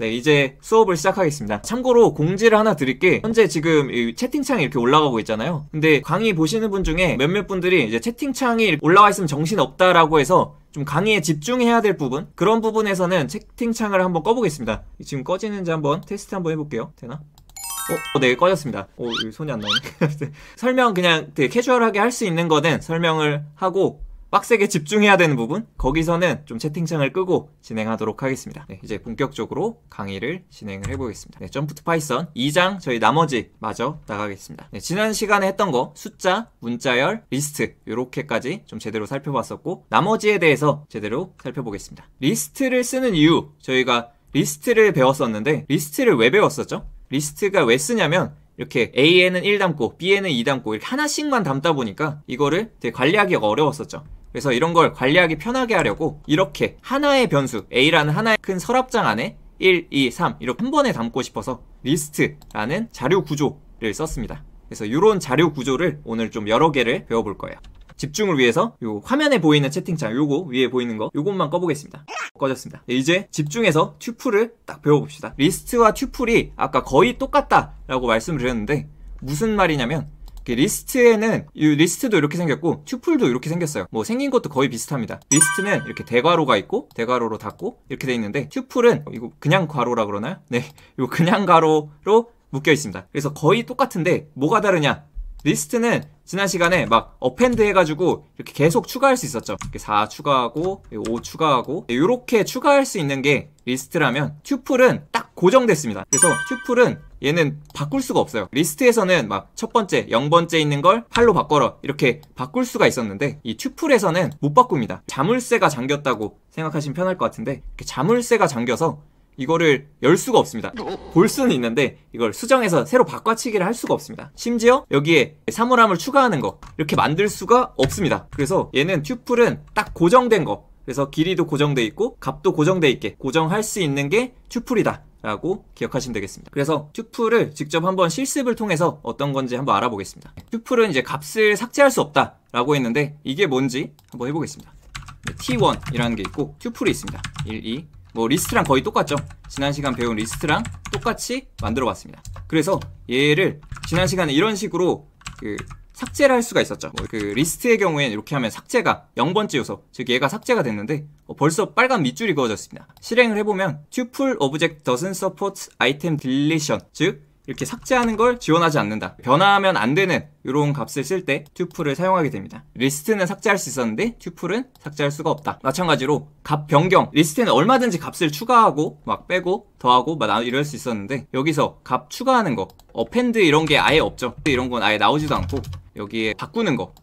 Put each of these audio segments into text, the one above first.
네, 이제 수업을 시작하겠습니다. 참고로 공지를 하나 드릴게 현재 지금 채팅창이 이렇게 올라가고 있잖아요. 근데 강의 보시는 분 중에 몇몇 분들이 이제 채팅창이 올라와 있으면 정신없다라고 해서 좀 강의에 집중해야 될 부분 그런 부분에서는 채팅창을 한번 꺼보겠습니다. 지금 꺼지는지 한번 테스트 한번 해볼게요. 되나? 어, 어 네, 꺼졌습니다. 어, 손이 안 나오네. 네, 설명 그냥 되게 캐주얼하게 할 수 있는 거는 설명을 하고 빡세게 집중해야 되는 부분 거기서는 좀 채팅창을 끄고 진행하도록 하겠습니다. 네, 이제 본격적으로 강의를 진행을 해보겠습니다. 네, 점프트 파이썬 2장 저희 나머지 마저 나가겠습니다. 네, 지난 시간에 했던 거 숫자, 문자열, 리스트 이렇게까지 좀 제대로 살펴봤었고 나머지에 대해서 제대로 살펴보겠습니다. 리스트를 쓰는 이유 저희가 리스트를 배웠었는데 리스트를 왜 배웠었죠? 리스트가 왜 쓰냐면 이렇게 A에는 1 담고 B에는 2 담고 이렇게 하나씩만 담다 보니까 이거를 되게 관리하기가 어려웠었죠. 그래서 이런 걸 관리하기 편하게 하려고 이렇게 하나의 변수 A라는 하나의 큰 서랍장 안에 1, 2, 3 이렇게 한 번에 담고 싶어서 리스트라는 자료 구조를 썼습니다. 그래서 이런 자료 구조를 오늘 좀 여러 개를 배워볼 거예요. 집중을 위해서 요 화면에 보이는 채팅창 요거 위에 보이는 거 요것만 꺼보겠습니다 꺼졌습니다 네, 이제 집중해서 튜플을 딱 배워봅시다 리스트와 튜플이 아까 거의 똑같다 라고 말씀을 드렸는데 무슨 말이냐면 리스트에는 이 리스트도 이렇게 생겼고 튜플도 이렇게 생겼어요 뭐 생긴 것도 거의 비슷합니다 리스트는 이렇게 대괄호가 있고 대괄호로 닫고 이렇게 돼 있는데 튜플은 어, 이거 그냥 괄호라 그러나요? 네 이거 그냥 괄호로 묶여 있습니다 그래서 거의 똑같은데 뭐가 다르냐 리스트는 지난 시간에 막 어펜드 해가지고 이렇게 계속 추가할 수 있었죠. 이렇게 4 추가하고 5 추가하고 이렇게 네, 추가할 수 있는 게 리스트라면 튜플은 딱 고정됐습니다. 그래서 튜플은 얘는 바꿀 수가 없어요. 리스트에서는 막 첫 번째, 영번째 있는 걸 8로 바꿔라 이렇게 바꿀 수가 있었는데 이 튜플에서는 못 바꿉니다. 자물쇠가 잠겼다고 생각하시면 편할 것 같은데 이렇게 자물쇠가 잠겨서 이거를 열 수가 없습니다. 볼 수는 있는데 이걸 수정해서 새로 바꿔치기를 할 수가 없습니다. 심지어 여기에 사물함을 추가하는 거 이렇게 만들 수가 없습니다. 그래서 얘는 튜플은 딱 고정된 거 그래서 길이도 고정돼 있고 값도 고정돼 있게 고정할 수 있는 게 튜플이다. 라고 기억하시면 되겠습니다. 그래서 튜플을 직접 한번 실습을 통해서 어떤 건지 한번 알아보겠습니다. 튜플은 이제 값을 삭제할 수 없다 라고 했는데 이게 뭔지 한번 해보겠습니다. T1이라는 게 있고 튜플이 있습니다. 1, 2, 뭐 리스트랑 거의 똑같죠 지난 시간 배운 리스트랑 똑같이 만들어 봤습니다 그래서 얘를 지난 시간에 이런 식으로 그 삭제를 할 수가 있었죠 뭐그 리스트의 경우에는 이렇게 하면 삭제가 0번째 요소 즉 얘가 삭제가 됐는데 뭐 벌써 빨간 밑줄이 그어졌습니다 실행을 해보면 tuple object doesn't support item deletion 즉 이렇게 삭제하는 걸 지원하지 않는다. 변화하면 안 되는 이런 값을 쓸때 t 플을 사용하게 됩니다. 리스트는 삭제할 수 있었는데 t 플은 삭제할 수가 없다. 마찬가지로 값 변경, 리스트에는 얼마든지 값을 추가하고 막 빼고 더하고 막 이럴 수 있었는데 여기서 값 추가하는 거, 어 p 드 이런 게 아예 없죠. 이런 건 아예 나오지도 않고 여기에 바꾸는 거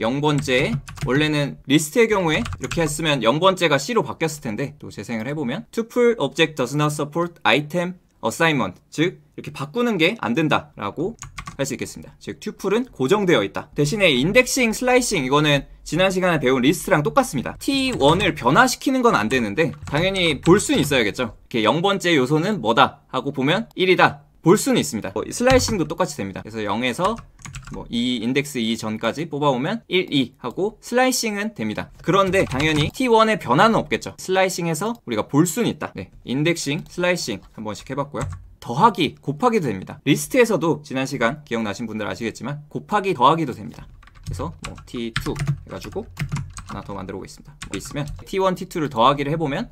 0번째 원래는 리스트의 경우에 이렇게 했으면 0번째가 C로 바뀌었을 텐데 또 재생을 해보면 tuple object does not support item assignment 즉 이렇게 바꾸는 게 안 된다라고 할 수 있겠습니다. 즉 튜플은 고정되어 있다. 대신에 인덱싱, 슬라이싱 이거는 지난 시간에 배운 리스트랑 똑같습니다. T1을 변화시키는 건 안 되는데 당연히 볼 수는 있어야겠죠. 이렇게 0번째 요소는 뭐다 하고 보면 1이다. 볼 수는 있습니다 뭐 슬라이싱도 똑같이 됩니다 그래서 0에서 뭐이 e 인덱스 2 e 전까지 뽑아오면 1, 2 하고 슬라이싱은 됩니다 그런데 당연히 T1의 변화는 없겠죠 슬라이싱에서 우리가 볼 수는 있다 네, 인덱싱, 슬라이싱 한 번씩 해봤고요 더하기, 곱하기도 됩니다 리스트에서도 지난 시간 기억나신 분들 아시겠지만 곱하기, 더하기도 됩니다 그래서 뭐 T2 해가지고 하나 더 만들어 보겠습니다 뭐 있으면 T1, T2를 더하기를 해보면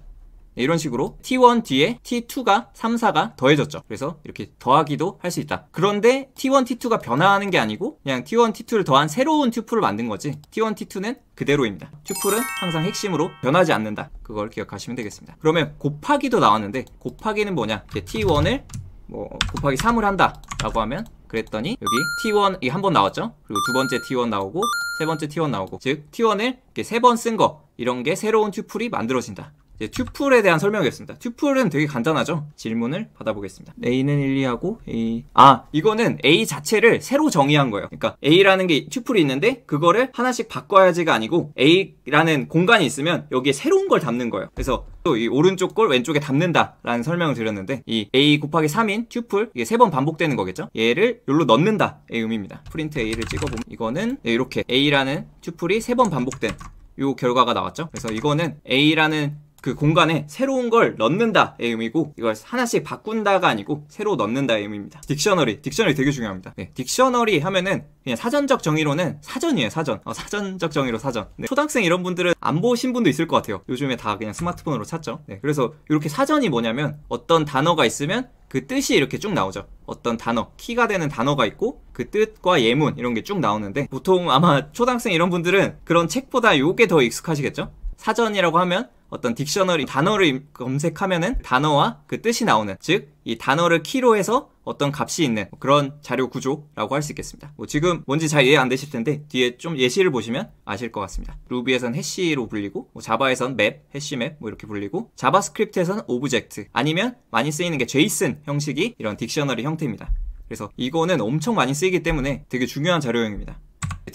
네, 이런 식으로 T1 뒤에 T2가 3, 4가 더해졌죠. 그래서 이렇게 더하기도 할 수 있다. 그런데 T1, T2가 변화하는 게 아니고 그냥 T1, T2를 더한 새로운 튜플을 만든 거지. T1, T2는 그대로입니다. 튜플은 항상 핵심으로 변하지 않는다. 그걸 기억하시면 되겠습니다. 그러면 곱하기도 나왔는데 곱하기는 뭐냐? T1을 뭐 곱하기 3을 한다 라고 하면 그랬더니 여기 T1 이한 번 나왔죠? 그리고 두 번째 T1 나오고 세 번째 T1 나오고 즉 T1을 이렇게 세 번 쓴 거 이런 게 새로운 튜플이 만들어진다. 이제 튜플에 대한 설명이겠습니다. 튜플은 되게 간단하죠? 질문을 받아보겠습니다. A는 1, 2하고 A 아 이거는 A 자체를 새로 정의한 거예요. 그러니까 A라는 게 튜플이 있는데 그거를 하나씩 바꿔야지가 아니고 A라는 공간이 있으면 여기에 새로운 걸 담는 거예요. 그래서 또 이 오른쪽 걸 왼쪽에 담는다라는 설명을 드렸는데 이 A 곱하기 3인 튜플 이게 세 번 반복되는 거겠죠? 얘를 여기로 넣는다 의 의미입니다. 프린트 A를 찍어보면 이거는 네, 이렇게 A라는 튜플이 세 번 반복된 요 결과가 나왔죠. 그래서 이거는 A라는 그 공간에 새로운 걸 넣는다의 의미고 이걸 하나씩 바꾼다가 아니고 새로 넣는다의 의미입니다. 딕셔너리, 딕셔너리 되게 중요합니다. 네, 딕셔너리 하면은 그냥 사전적 정의로는 사전이에요, 사전. 어, 사전적 정의로 사전. 네, 초등학생 이런 분들은 안 보신 분도 있을 것 같아요. 요즘에 다 그냥 스마트폰으로 찾죠. 네, 그래서 이렇게 사전이 뭐냐면 어떤 단어가 있으면 그 뜻이 이렇게 쭉 나오죠. 어떤 단어, 키가 되는 단어가 있고 그 뜻과 예문 이런 게 쭉 나오는데 보통 아마 초등학생 이런 분들은 그런 책보다 요게 더 익숙하시겠죠? 사전이라고 하면 어떤 딕셔너리 단어를 검색하면은 단어와 그 뜻이 나오는 즉 이 단어를 키로 해서 어떤 값이 있는 그런 자료 구조라고 할 수 있겠습니다. 뭐 지금 뭔지 잘 이해 안 되실 텐데 뒤에 좀 예시를 보시면 아실 것 같습니다. 루비에선 해시로 불리고 뭐 자바에선 맵, 해시맵 뭐 이렇게 불리고 자바스크립트에선 오브젝트 아니면 많이 쓰이는 게 제이슨 형식이 이런 딕셔너리 형태입니다. 그래서 이거는 엄청 많이 쓰이기 때문에 되게 중요한 자료형입니다.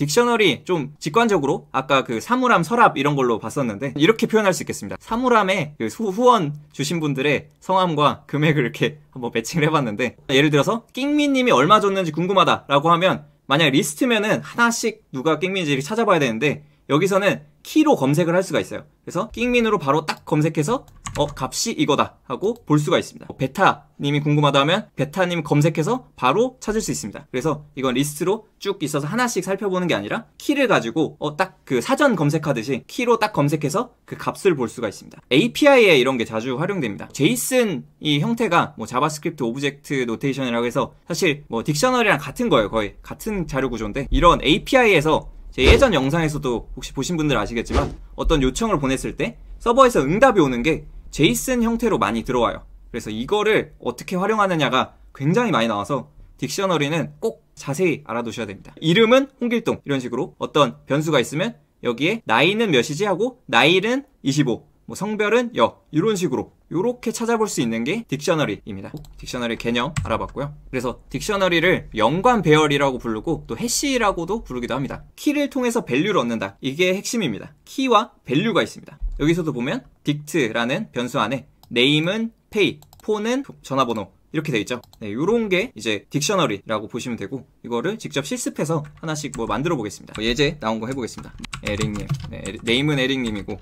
딕셔널이좀 직관적으로 아까 그 사물함 서랍 이런 걸로 봤었는데 이렇게 표현할 수 있겠습니다. 사물함에 그 후원 주신 분들의 성함과 금액을 이렇게 한번 매칭을 해봤는데 예를 들어서 낑미님이 얼마 줬는지 궁금하다라고 하면 만약 리스트면은 하나씩 누가 낑민인지 찾아봐야 되는데 여기서는 키로 검색을 할 수가 있어요. 그래서 낑민으로 바로 딱 검색해서 어 값이 이거다 하고 볼 수가 있습니다 어, 베타님이 궁금하다 하면 베타님 검색해서 바로 찾을 수 있습니다 그래서 이건 리스트로 쭉 있어서 하나씩 살펴보는 게 아니라 키를 가지고 어 딱 그 사전 검색하듯이 키로 딱 검색해서 그 값을 볼 수가 있습니다 API에 이런 게 자주 활용됩니다 제이슨 이 형태가 뭐 자바스크립트 오브젝트 노테이션이라고 해서 사실 뭐 딕셔너리랑 같은 거예요 거의 같은 자료 구조인데 이런 API에서 제 예전 영상에서도 혹시 보신 분들 아시겠지만 어떤 요청을 보냈을 때 서버에서 응답이 오는 게 제이슨 형태로 많이 들어와요. 그래서 이거를 어떻게 활용하느냐가 굉장히 많이 나와서 딕셔너리는 꼭 자세히 알아두셔야 됩니다. 이름은 홍길동 이런 식으로 어떤 변수가 있으면 여기에 나이는 몇이지 하고 나이는 25, 뭐 성별은 여 이런 식으로 이렇게 찾아볼 수 있는 게 딕셔너리입니다. 딕셔너리 개념 알아봤고요. 그래서 딕셔너리를 연관 배열이라고 부르고 또 해시라고도 부르기도 합니다. 키를 통해서 밸류를 얻는다. 이게 핵심입니다. 키와 밸류가 있습니다. 여기서도 보면 딕트라는 변수 안에 네임은 페이, 폰은 전화번호 이렇게 되어 있죠. 네, 요런 게 이제 딕셔너리라고 보시면 되고 이거를 직접 실습해서 하나씩 뭐 만들어 보겠습니다. 뭐 예제 나온 거 해보겠습니다. 에릭님, 네, 네임은 에릭님이고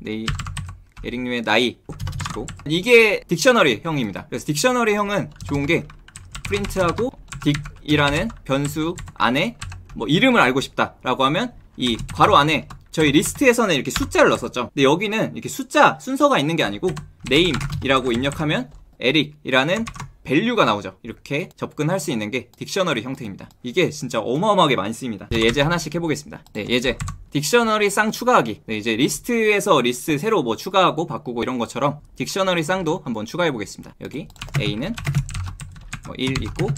네이 에릭님의 나이 그리고 이게 딕셔너리 형입니다. 그래서 딕셔너리 형은 좋은 게 프린트하고 딕이라는 변수 안에 뭐 이름을 알고 싶다라고 하면 이 괄호 안에 저희 리스트에서는 이렇게 숫자를 넣었었죠 근데 여기는 이렇게 숫자 순서가 있는 게 아니고 name이라고 입력하면 에릭이라는 밸류가 나오죠 이렇게 접근할 수 있는 게 딕셔너리 형태입니다 이게 진짜 어마어마하게 많이 쓰입니다 네, 예제 하나씩 해보겠습니다 네 예제 딕셔너리 쌍 추가하기 네, 이제 리스트에서 리스트 새로 뭐 추가하고 바꾸고 이런 것처럼 딕셔너리 쌍도 한번 추가해 보겠습니다 여기 a는 뭐 1 있고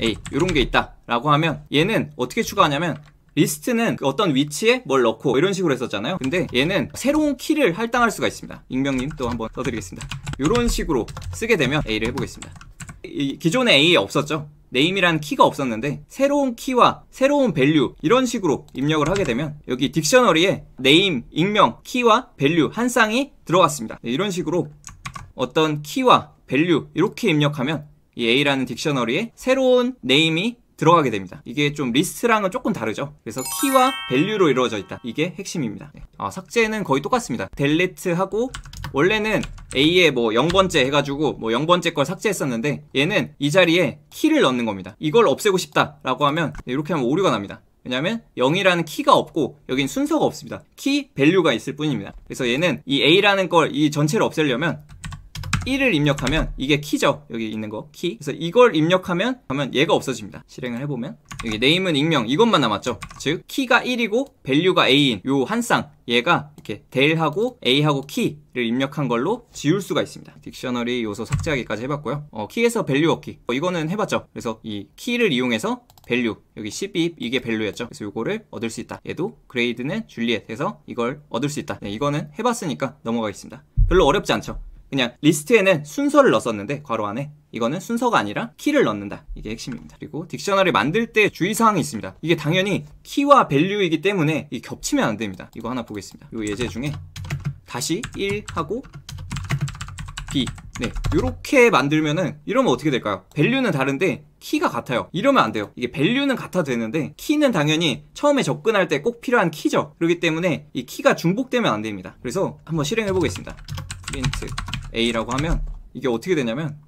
a 이런 게 있다 라고 하면 얘는 어떻게 추가하냐면 리스트는 어떤 위치에 뭘 넣고 이런 식으로 했었잖아요. 근데 얘는 새로운 키를 할당할 수가 있습니다. 익명님 또 한번 써드리겠습니다. 이런 식으로 쓰게 되면 A를 해보겠습니다. 기존에 A 없었죠? 네임이란 키가 없었는데 새로운 키와 새로운 밸류 이런 식으로 입력을 하게 되면 여기 딕셔너리에 네임, 익명, 키와 밸류 한 쌍이 들어갔습니다. 네, 이런 식으로 어떤 키와 밸류 이렇게 입력하면 이 A라는 딕셔너리에 새로운 네임이 들어가게 됩니다 이게 좀 리스트랑은 조금 다르죠 그래서 키와 밸류로 이루어져 있다 이게 핵심입니다 네. 아, 삭제는 거의 똑같습니다 델레트하고 원래는 A에 뭐 0번째 해가지고 뭐 0번째 걸 삭제했었는데 얘는 이 자리에 키를 넣는 겁니다 이걸 없애고 싶다 라고 하면 네, 이렇게 하면 오류가 납니다 왜냐면 0이라는 키가 없고 여긴 순서가 없습니다 키 밸류가 있을 뿐입니다 그래서 얘는 이 A라는 걸 이 전체를 없애려면 1을 입력하면 이게 키죠. 여기 있는 거 키. 그래서 이걸 입력하면 하면 얘가 없어집니다. 실행을 해보면 여기 네임은 익명 이것만 남았죠. 즉 키가 1이고 밸류가 a인 요 한 쌍 얘가 이렇게 델하고 a하고 키를 입력한 걸로 지울 수가 있습니다. 딕셔너리 요소 삭제하기까지 해봤고요. 어, 키에서 밸류 얻기 어, 이거는 해봤죠. 그래서 이 키를 이용해서 밸류 여기 12 이게 밸류였죠. 그래서 요거를 얻을 수 있다. 얘도 그레이드는 줄리엣 해서 이걸 얻을 수 있다. 네, 이거는 해봤으니까 넘어가겠습니다. 별로 어렵지 않죠. 그냥 리스트에는 순서를 넣었는데 괄호 안에 이거는 순서가 아니라 키를 넣는다. 이게 핵심입니다. 그리고 딕셔너리 만들 때 주의사항이 있습니다. 이게 당연히 키와 밸류이기 때문에 겹치면 안 됩니다. 이거 하나 보겠습니다. 이 예제 중에 다시 1하고 B 네, 이렇게 만들면은 이러면 어떻게 될까요? 밸류는 다른데 키가 같아요. 이러면 안 돼요. 이게 밸류는 같아 도 되는데 키는 당연히 처음에 접근할 때 꼭 필요한 키죠. 그렇기 때문에 이 키가 중복되면 안 됩니다. 그래서 한번 실행해 보겠습니다. 프린트 A라고 하면 이게 어떻게 되냐면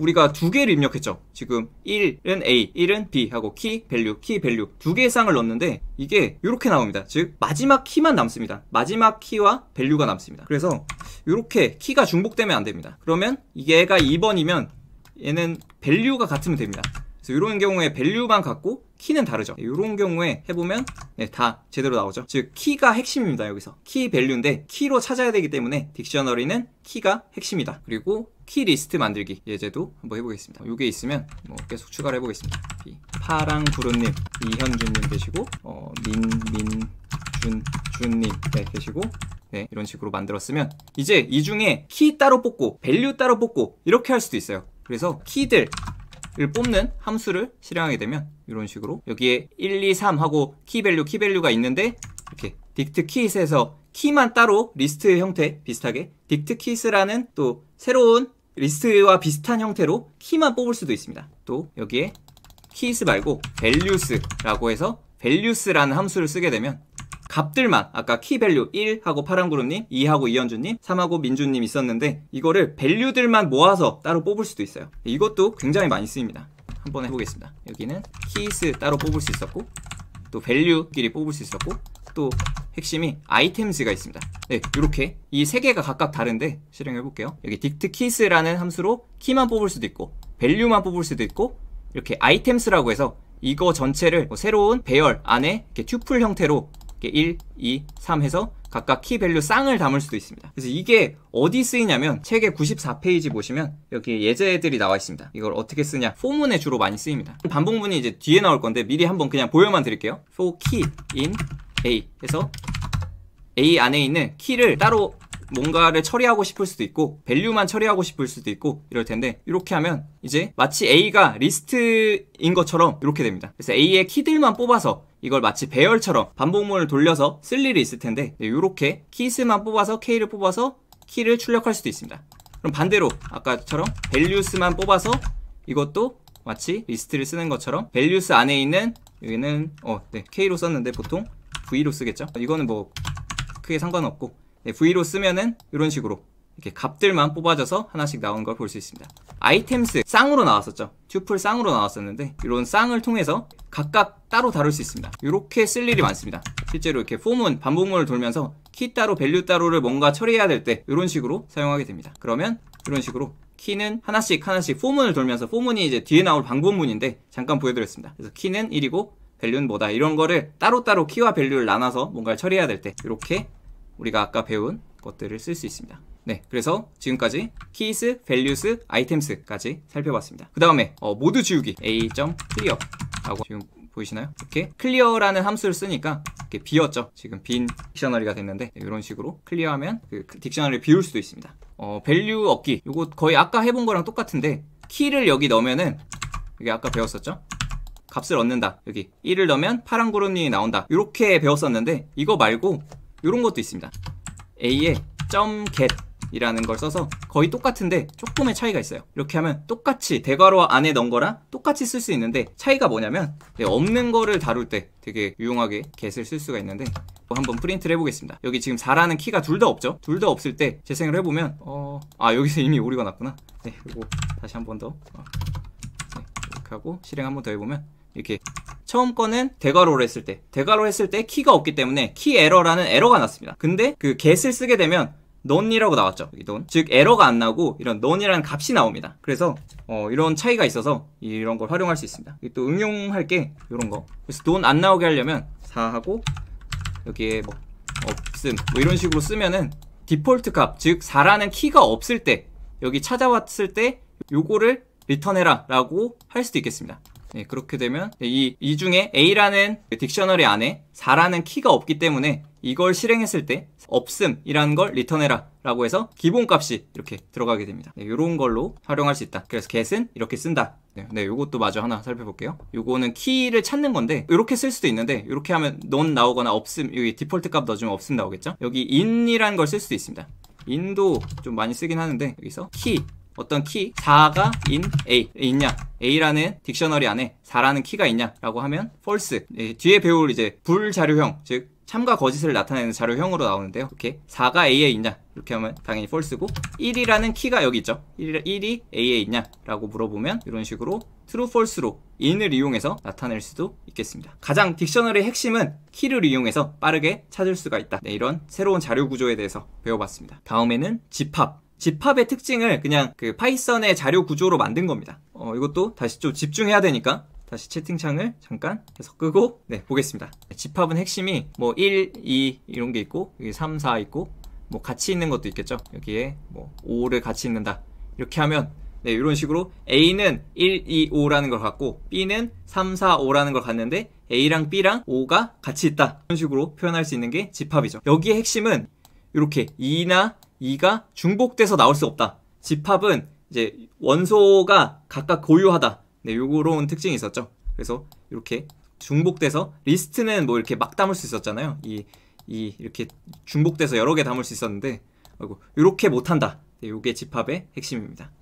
우리가 두 개를 입력했죠. 지금 1은 A, 1은 B 하고 키, 밸류, 키, 밸류 두 개의 쌍을 넣었는데 이게 이렇게 나옵니다. 즉 마지막 키만 남습니다. 마지막 키와 밸류가 남습니다. 그래서 이렇게 키가 중복되면 안 됩니다. 그러면 이게 얘가 2번이면 얘는 밸류가 같으면 됩니다. 그래서 이런 경우에 밸류만 갖고 키는 다르죠 이런 경우에 해보면 네, 다 제대로 나오죠 즉 키가 핵심입니다 여기서 키 밸류인데 키로 찾아야 되기 때문에 딕셔너리는 키가 핵심이다 그리고 키 리스트 만들기 예제도 한번 해보겠습니다 이게 있으면 뭐 계속 추가를 해보겠습니다 파랑구름님 이현준님 되시고 어, 민민준준님 네, 계시고 네, 이런 식으로 만들었으면 이제 이 중에 키 따로 뽑고 밸류 따로 뽑고 이렇게 할 수도 있어요 그래서 키들 를 뽑는 함수를 실행하게 되면 이런 식으로 여기에 1, 2, 3 하고 키 밸류 키 밸류가 있는데 이렇게 딕트 키스에서 키만 따로 리스트 형태 비슷하게 딕트 키스라는또 새로운 리스트와 비슷한 형태로 키만 뽑을 수도 있습니다. 또 여기에 키스 말고 values라고 해서 values라는 함수를 쓰게 되면 값들만 아까 키 밸류 1하고 파랑구름님 2하고 이현주님 3하고 민주님 있었는데 이거를 밸류들만 모아서 따로 뽑을 수도 있어요 이것도 굉장히 많이 쓰입니다 한번 해보겠습니다 여기는 키스 따로 뽑을 수 있었고 또 밸류끼리 뽑을 수 있었고 또 핵심이 아이템즈가 있습니다 네 이렇게 이 세 개가 각각 다른데 실행해 볼게요 여기 딕트 키스라는 함수로 키만 뽑을 수도 있고 밸류만 뽑을 수도 있고 이렇게 아이템스라고 해서 이거 전체를 뭐 새로운 배열 안에 이렇게 튜플 형태로 개, 1, 2, 3 해서 각각 키 밸류 쌍을 담을 수도 있습니다. 그래서 이게 어디 쓰이냐면 책의 94페이지 보시면 여기 예제들이 나와 있습니다. 이걸 어떻게 쓰냐? 포문에 주로 많이 쓰입니다. 반복문이 이제 뒤에 나올 건데 미리 한번 그냥 보여만 드릴게요. for key in A 해서 A 안에 있는 키를 따로 뭔가를 처리하고 싶을 수도 있고 밸류만 처리하고 싶을 수도 있고 이럴 텐데 이렇게 하면 이제 마치 A가 리스트인 것처럼 이렇게 됩니다. 그래서 A의 키들만 뽑아서 이걸 마치 배열처럼 반복문을 돌려서 쓸 일이 있을 텐데 이렇게 네, 키스만 뽑아서 K를 뽑아서 키를 출력할 수도 있습니다. 그럼 반대로 아까처럼 values만 뽑아서 이것도 마치 리스트를 쓰는 것처럼 values 안에 있는 여기는 어, 네, K로 썼는데 보통 V로 쓰겠죠. 이거는 뭐 크게 상관없고 네, V로 쓰면은 이런 식으로 이렇게 값들만 뽑아져서 하나씩 나온 걸 볼 수 있습니다. 아이템스 쌍으로 나왔었죠. 튜플 쌍으로 나왔었는데 이런 쌍을 통해서 각각 따로 다룰 수 있습니다. 이렇게 쓸 일이 많습니다. 실제로 이렇게 폼은 반복문을 돌면서 키 따로 밸류 따로를 뭔가 처리해야 될 때 이런 식으로 사용하게 됩니다. 그러면 이런 식으로 키는 하나씩 하나씩 포문을 돌면서 포문이 이제 뒤에 나올 방법문인데 잠깐 보여드렸습니다. 그래서 키는 1이고 밸류는 뭐다 이런 거를 따로따로 키와 밸류를 나눠서 뭔가를 처리해야 될 때 이렇게 우리가 아까 배운 것들을 쓸 수 있습니다. 네, 그래서 지금까지 keys, values, items까지 살펴봤습니다. 그 다음에 어, 모두 지우기 a.clear 라고 지금 보이시나요? 이렇게 clear라는 함수를 쓰니까 이렇게 비었죠. 지금 빈 딕셔너리가 됐는데 이런 네, 식으로 clear하면 그 딕셔너리를 비울 수도 있습니다. 어, value 얻기 이거 거의 아까 해본 거랑 똑같은데 키를 여기 넣으면은 이게 아까 배웠었죠? 값을 얻는다. 여기 1을 넣으면 파란 구름이 나온다. 이렇게 배웠었는데 이거 말고 이런 것도 있습니다. a 점 .get 이라는 걸 써서 거의 똑같은데 조금의 차이가 있어요 이렇게 하면 똑같이 대괄호 안에 넣은 거랑 똑같이 쓸 수 있는데 차이가 뭐냐면 네, 없는 거를 다룰 때 되게 유용하게 get을 쓸 수가 있는데 한번 프린트를 해보겠습니다 여기 지금 4라는 키가 둘 다 없죠 둘 다 없을 때 재생을 해보면 어... 아 여기서 이미 오류가 났구나 네 그리고 다시 한 번더 어, 네, 이렇게 하고 실행 한번 더 해보면 이렇게 처음 거는 대괄호를 했을 때 대괄호 했을 때 키가 없기 때문에 키 에러라는 에러가 났습니다 근데 그 get을 쓰게 되면 non이라고 나왔죠. 여기 non. 즉 에러가 안 나고 이런 non이라는 값이 나옵니다. 그래서 어, 이런 차이가 있어서 이런 걸 활용할 수 있습니다. 또 응용할 게 이런 거. 그래서 non 안 나오게 하려면 4하고 여기에 뭐 없음 뭐 이런 식으로 쓰면은 디폴트 값, 즉 4라는 키가 없을 때 여기 찾아왔을 때 요거를 리턴해라 라고 할 수도 있겠습니다. 네, 그렇게 되면 이, 이 중에 A라는 그 딕셔너리 안에 4라는 키가 없기 때문에 이걸 실행했을 때 없음이라는 걸 리턴해라 라고 해서 기본값이 이렇게 들어가게 됩니다 네, 이런 걸로 활용할 수 있다 그래서 get은 이렇게 쓴다 네, 네 요것도 마저 하나 살펴볼게요 요거는 키를 찾는 건데 이렇게 쓸 수도 있는데 이렇게 하면 non 나오거나 없음 여기 디폴트 값 넣어주면 없음 나오겠죠 여기 in이라는 걸 쓸 수도 있습니다 in도 좀 많이 쓰긴 하는데 여기서 키 어떤 키 4가 in a 있냐 a라는 딕셔너리 안에 4라는 키가 있냐라고 하면 false 예, 뒤에 배울 이제 불자료형 즉 참과 거짓을 나타내는 자료형으로 나오는데요. 이렇게 4가 A에 있냐? 이렇게 하면 당연히 false고 1이라는 키가 여기 있죠. 1, 1이 A에 있냐? 라고 물어보면 이런 식으로 true, false로 in을 이용해서 나타낼 수도 있겠습니다. 가장 딕셔너리의 핵심은 키를 이용해서 빠르게 찾을 수가 있다. 네, 이런 새로운 자료 구조에 대해서 배워봤습니다. 다음에는 집합. 집합의 특징을 그냥 그 파이썬의 자료 구조로 만든 겁니다. 어, 이것도 다시 좀 집중해야 되니까 다시 채팅창을 잠깐 해서 끄고 네 보겠습니다 집합은 핵심이 뭐 1, 2 이런 게 있고 여기 3, 4 있고 뭐 같이 있는 것도 있겠죠 여기에 뭐 5를 같이 있는다 이렇게 하면 네 이런 식으로 A는 1, 2, 5라는 걸 갖고 B는 3, 4, 5라는 걸 갖는데 A랑 B랑 5가 같이 있다 이런 식으로 표현할 수 있는 게 집합이죠 여기의 핵심은 이렇게 2나 2가 중복돼서 나올 수 없다 집합은 이제 원소가 각각 고유하다 네, 요런 특징이 있었죠. 그래서 이렇게 중복돼서 리스트는 뭐 이렇게 막 담을 수 있었잖아요. 이, 이 이렇게 중복돼서 여러 개 담을 수 있었는데 그리고 이렇게 못한다. 네, 요게 집합의 핵심입니다.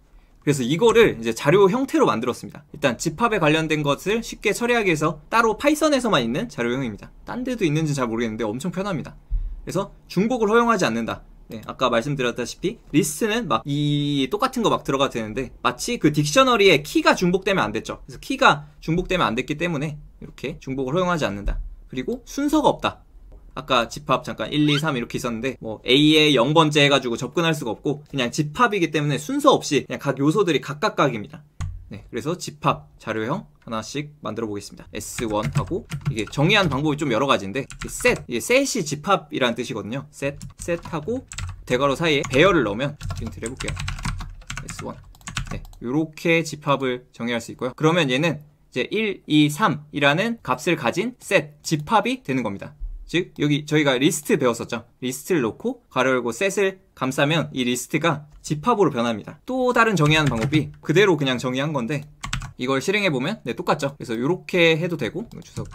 그래서 이거를 이제 자료 형태로 만들었습니다. 일단 집합에 관련된 것을 쉽게 처리하기 위해서 따로 파이썬에서만 있는 자료형입니다. 딴 데도 있는지 잘 모르겠는데 엄청 편합니다. 그래서 중복을 허용하지 않는다. 네, 아까 말씀드렸다시피 리스트는 막 이 똑같은 거 막 들어가 도 되는데 마치 그 딕셔너리에 키가 중복되면 안 됐죠. 그래서 키가 중복되면 안 됐기 때문에 이렇게 중복을 허용하지 않는다. 그리고 순서가 없다. 아까 집합 잠깐 1, 2, 3 이렇게 있었는데 뭐 a 에 0번째 해가지고 접근할 수가 없고 그냥 집합이기 때문에 순서 없이 그냥 각 요소들이 각각각입니다. 네, 그래서 집합 자료형 하나씩 만들어 보겠습니다. S1 하고 이게 정의한 방법이 좀 여러 가지인데 셋, 이게 셋이 집합이라는 뜻이거든요. 셋, 셋하고 대괄호 사이에 배열을 넣으면 프린트를 해볼게요. S1 네, 이렇게 집합을 정의할 수 있고요. 그러면 얘는 이제 1, 2, 3이라는 값을 가진 셋, 집합이 되는 겁니다. 즉 여기 저희가 리스트 배웠었죠. 리스트를 놓고 가로 열고 셋을 감싸면 이 리스트가 집합으로 변합니다. 또 다른 정의하는 방법이 그대로 그냥 정의한 건데 이걸 실행해보면 네 똑같죠. 그래서 이렇게 해도 되고 주석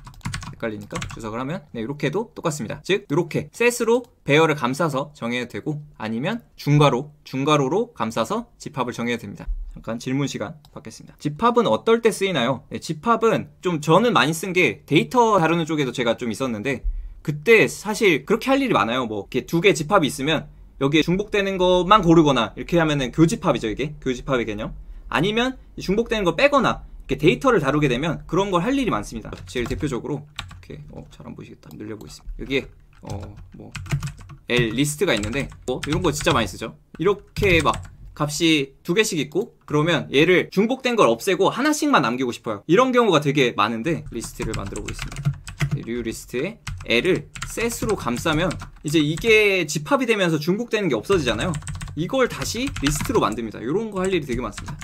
헷갈리니까 주석을 하면 네 이렇게 해도 똑같습니다. 즉 이렇게 셋으로 배열을 감싸서 정해도 되고 아니면 중괄호, 중괄호로 감싸서 집합을 정해도 됩니다. 잠깐 질문 시간 받겠습니다. 집합은 어떨 때 쓰이나요? 네, 집합은 좀 저는 많이 쓴 게 데이터 다루는 쪽에도 제가 좀 있었는데 그때 사실 그렇게 할 일이 많아요. 뭐 이렇게 두 개 집합이 있으면 여기에 중복되는 것만 고르거나 이렇게 하면은 교집합이죠 이게 교집합의 개념 아니면 중복되는 거 빼거나 이렇게 데이터를 다루게 되면 그런 걸 할 일이 많습니다 제일 대표적으로 이렇게 어, 잘안 보이시겠다 늘려보겠습니다 여기에 어뭐 L 리스트가 있는데 뭐 이런 거 진짜 많이 쓰죠 이렇게 막 값이 두 개씩 있고 그러면 얘를 중복된 걸 없애고 하나씩만 남기고 싶어요 이런 경우가 되게 많은데 리스트를 만들어 보겠습니다 류 리스트에 L을 셋으로 감싸면 이제 이게 집합이 되면서 중복되는 게 없어지잖아요 이걸 다시 리스트로 만듭니다 이런 거 할 일이 되게 많습니다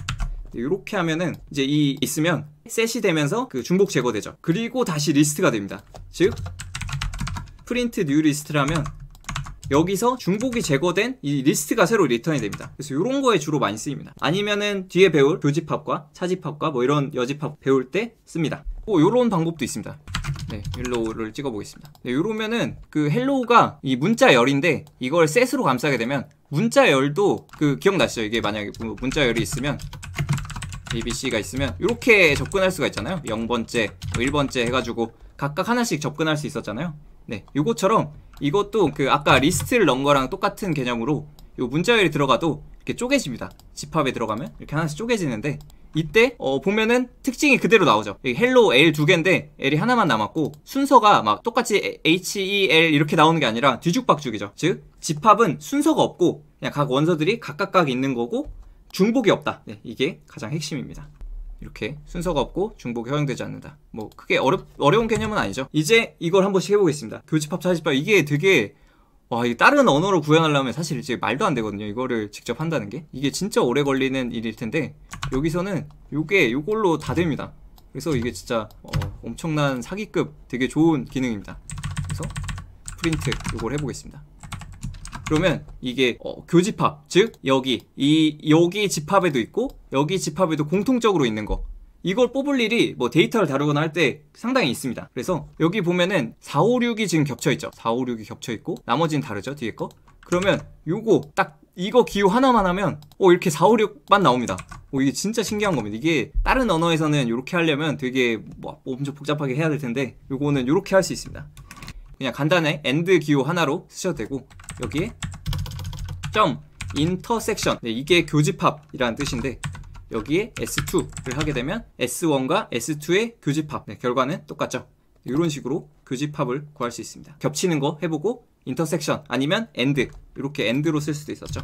이렇게 네, 하면은 이제 이 있으면 셋이 되면서 그 중복 제거되죠 그리고 다시 리스트가 됩니다 즉 프린트 뉴 리스트라면 여기서 중복이 제거된 이 리스트가 새로 리턴이 됩니다 그래서 이런 거에 주로 많이 쓰입니다 아니면은 뒤에 배울 교집합과 차집합과 뭐 이런 여집합 배울 때 씁니다 뭐 이런 방법도 있습니다 네, 헬로우를 찍어보겠습니다. 네, 요러면은 그 헬로우가 이 문자 열인데 이걸 셋으로 감싸게 되면 문자 열도 그 기억나시죠? 이게 만약에 문자 열이 있으면 ABC가 있으면 이렇게 접근할 수가 있잖아요. 0번째, 1번째 뭐 해가지고 각각 하나씩 접근할 수 있었잖아요. 네, 요것처럼 이것도 그 아까 리스트를 넣은 거랑 똑같은 개념으로 요 문자열이 들어가도 이렇게 쪼개집니다. 집합에 들어가면 이렇게 하나씩 쪼개지는데 이때 어 보면은 특징이 그대로 나오죠. 헬로 L 두 개인데 L이 하나만 남았고 순서가 막 똑같이 H, E, L 이렇게 나오는 게 아니라 뒤죽박죽이죠. 즉 집합은 순서가 없고 그냥 각 원서들이 각각각 있는 거고 중복이 없다. 네, 이게 가장 핵심입니다. 이렇게 순서가 없고 중복이 허용되지 않는다. 뭐 크게 어렵, 어려운 개념은 아니죠. 이제 이걸 한 번씩 해보겠습니다. 교집합 사집합 이게 되게 와, 이 다른 언어로 구현하려면 사실 이제 말도 안 되거든요. 이거를 직접 한다는 게. 이게 진짜 오래 걸리는 일일 텐데, 여기서는 요게, 요걸로 다 됩니다. 그래서 이게 진짜 어, 엄청난 사기급 되게 좋은 기능입니다. 그래서 프린트 요걸 해보겠습니다. 그러면 이게 어, 교집합, 즉 여기, 이 여기 집합에도 있고 여기 집합에도 공통적으로 있는 거 이걸 뽑을 일이 뭐 데이터를 다루거나 할 때 상당히 있습니다. 그래서 여기 보면은 456이 지금 겹쳐있죠. 456이 겹쳐있고 나머지는 다르죠. 뒤에 거. 그러면 요거 딱 이거 기호 하나만 하면 어 이렇게 456만 나옵니다. 어 이게 진짜 신기한 겁니다. 이게 다른 언어에서는 이렇게 하려면 되게 뭐 엄청 복잡하게 해야 될 텐데 요거는 이렇게 할 수 있습니다. 그냥 간단해 엔드 기호 하나로 쓰셔도 되고 여기에 점 인터섹션 네, 이게 교집합이라는 뜻인데 여기에 S2를 하게 되면 S1과 S2의 교집합 네, 결과는 똑같죠 이런 식으로 교집합을 구할 수 있습니다 겹치는 거 해보고 인터섹션 아니면 엔드 이렇게 엔드로 쓸 수도 있었죠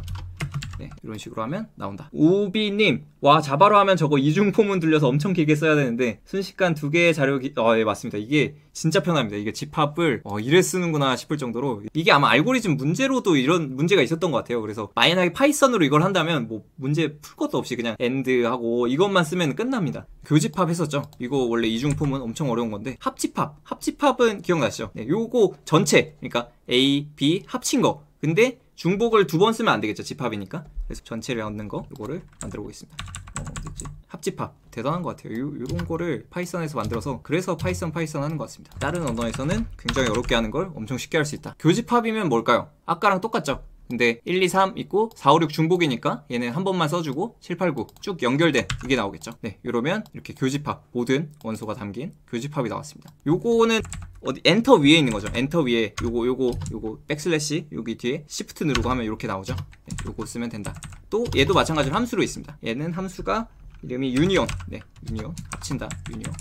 네, 이런 식으로 하면 나온다. 우비님, 와 자바로 하면 저거 이중 포문 들려서 엄청 길게 써야 되는데 순식간 두 개의 자료, 기... 어, 예 맞습니다. 이게 진짜 편합니다. 이게 집합을 어, 이래 쓰는구나 싶을 정도로 이게 아마 알고리즘 문제로도 이런 문제가 있었던 것 같아요. 그래서 만약에 파이썬으로 이걸 한다면 뭐 문제 풀 것도 없이 그냥 엔드 하고 이것만 쓰면 끝납니다. 교집합 했었죠. 이거 원래 이중 포문 엄청 어려운 건데 합집합, 합집합은 기억나시죠? 네, 요거 전체 그러니까 A, B 합친 거. 근데 중복을 두 번 쓰면 안 되겠죠 집합이니까 그래서 전체를 얻는 거 이거를 만들어 보겠습니다 어, 뭐 어딨지? 합집합 대단한 것 같아요 요, 런 거를 파이썬에서 만들어서 그래서 파이썬 파이썬 하는 것 같습니다 다른 언어에서는 굉장히 어렵게 하는 걸 엄청 쉽게 할 수 있다 교집합이면 뭘까요? 아까랑 똑같죠? 근데 1, 2, 3 있고 4, 5, 6 중복이니까 얘는 한 번만 써주고 7, 8, 9 쭉 연결된 이게 나오겠죠. 네, 이러면 이렇게 교집합 모든 원소가 담긴 교집합이 나왔습니다. 요거는 어디 엔터 위에 있는 거죠. 엔터 위에 요거 요거 요거 백슬래시 여기 뒤에 시프트 누르고 하면 이렇게 나오죠. 네, 요거 쓰면 된다. 또 얘도 마찬가지로 함수로 있습니다. 얘는 함수가 이름이 유니온. 네, 유니온 합친다. 유니온.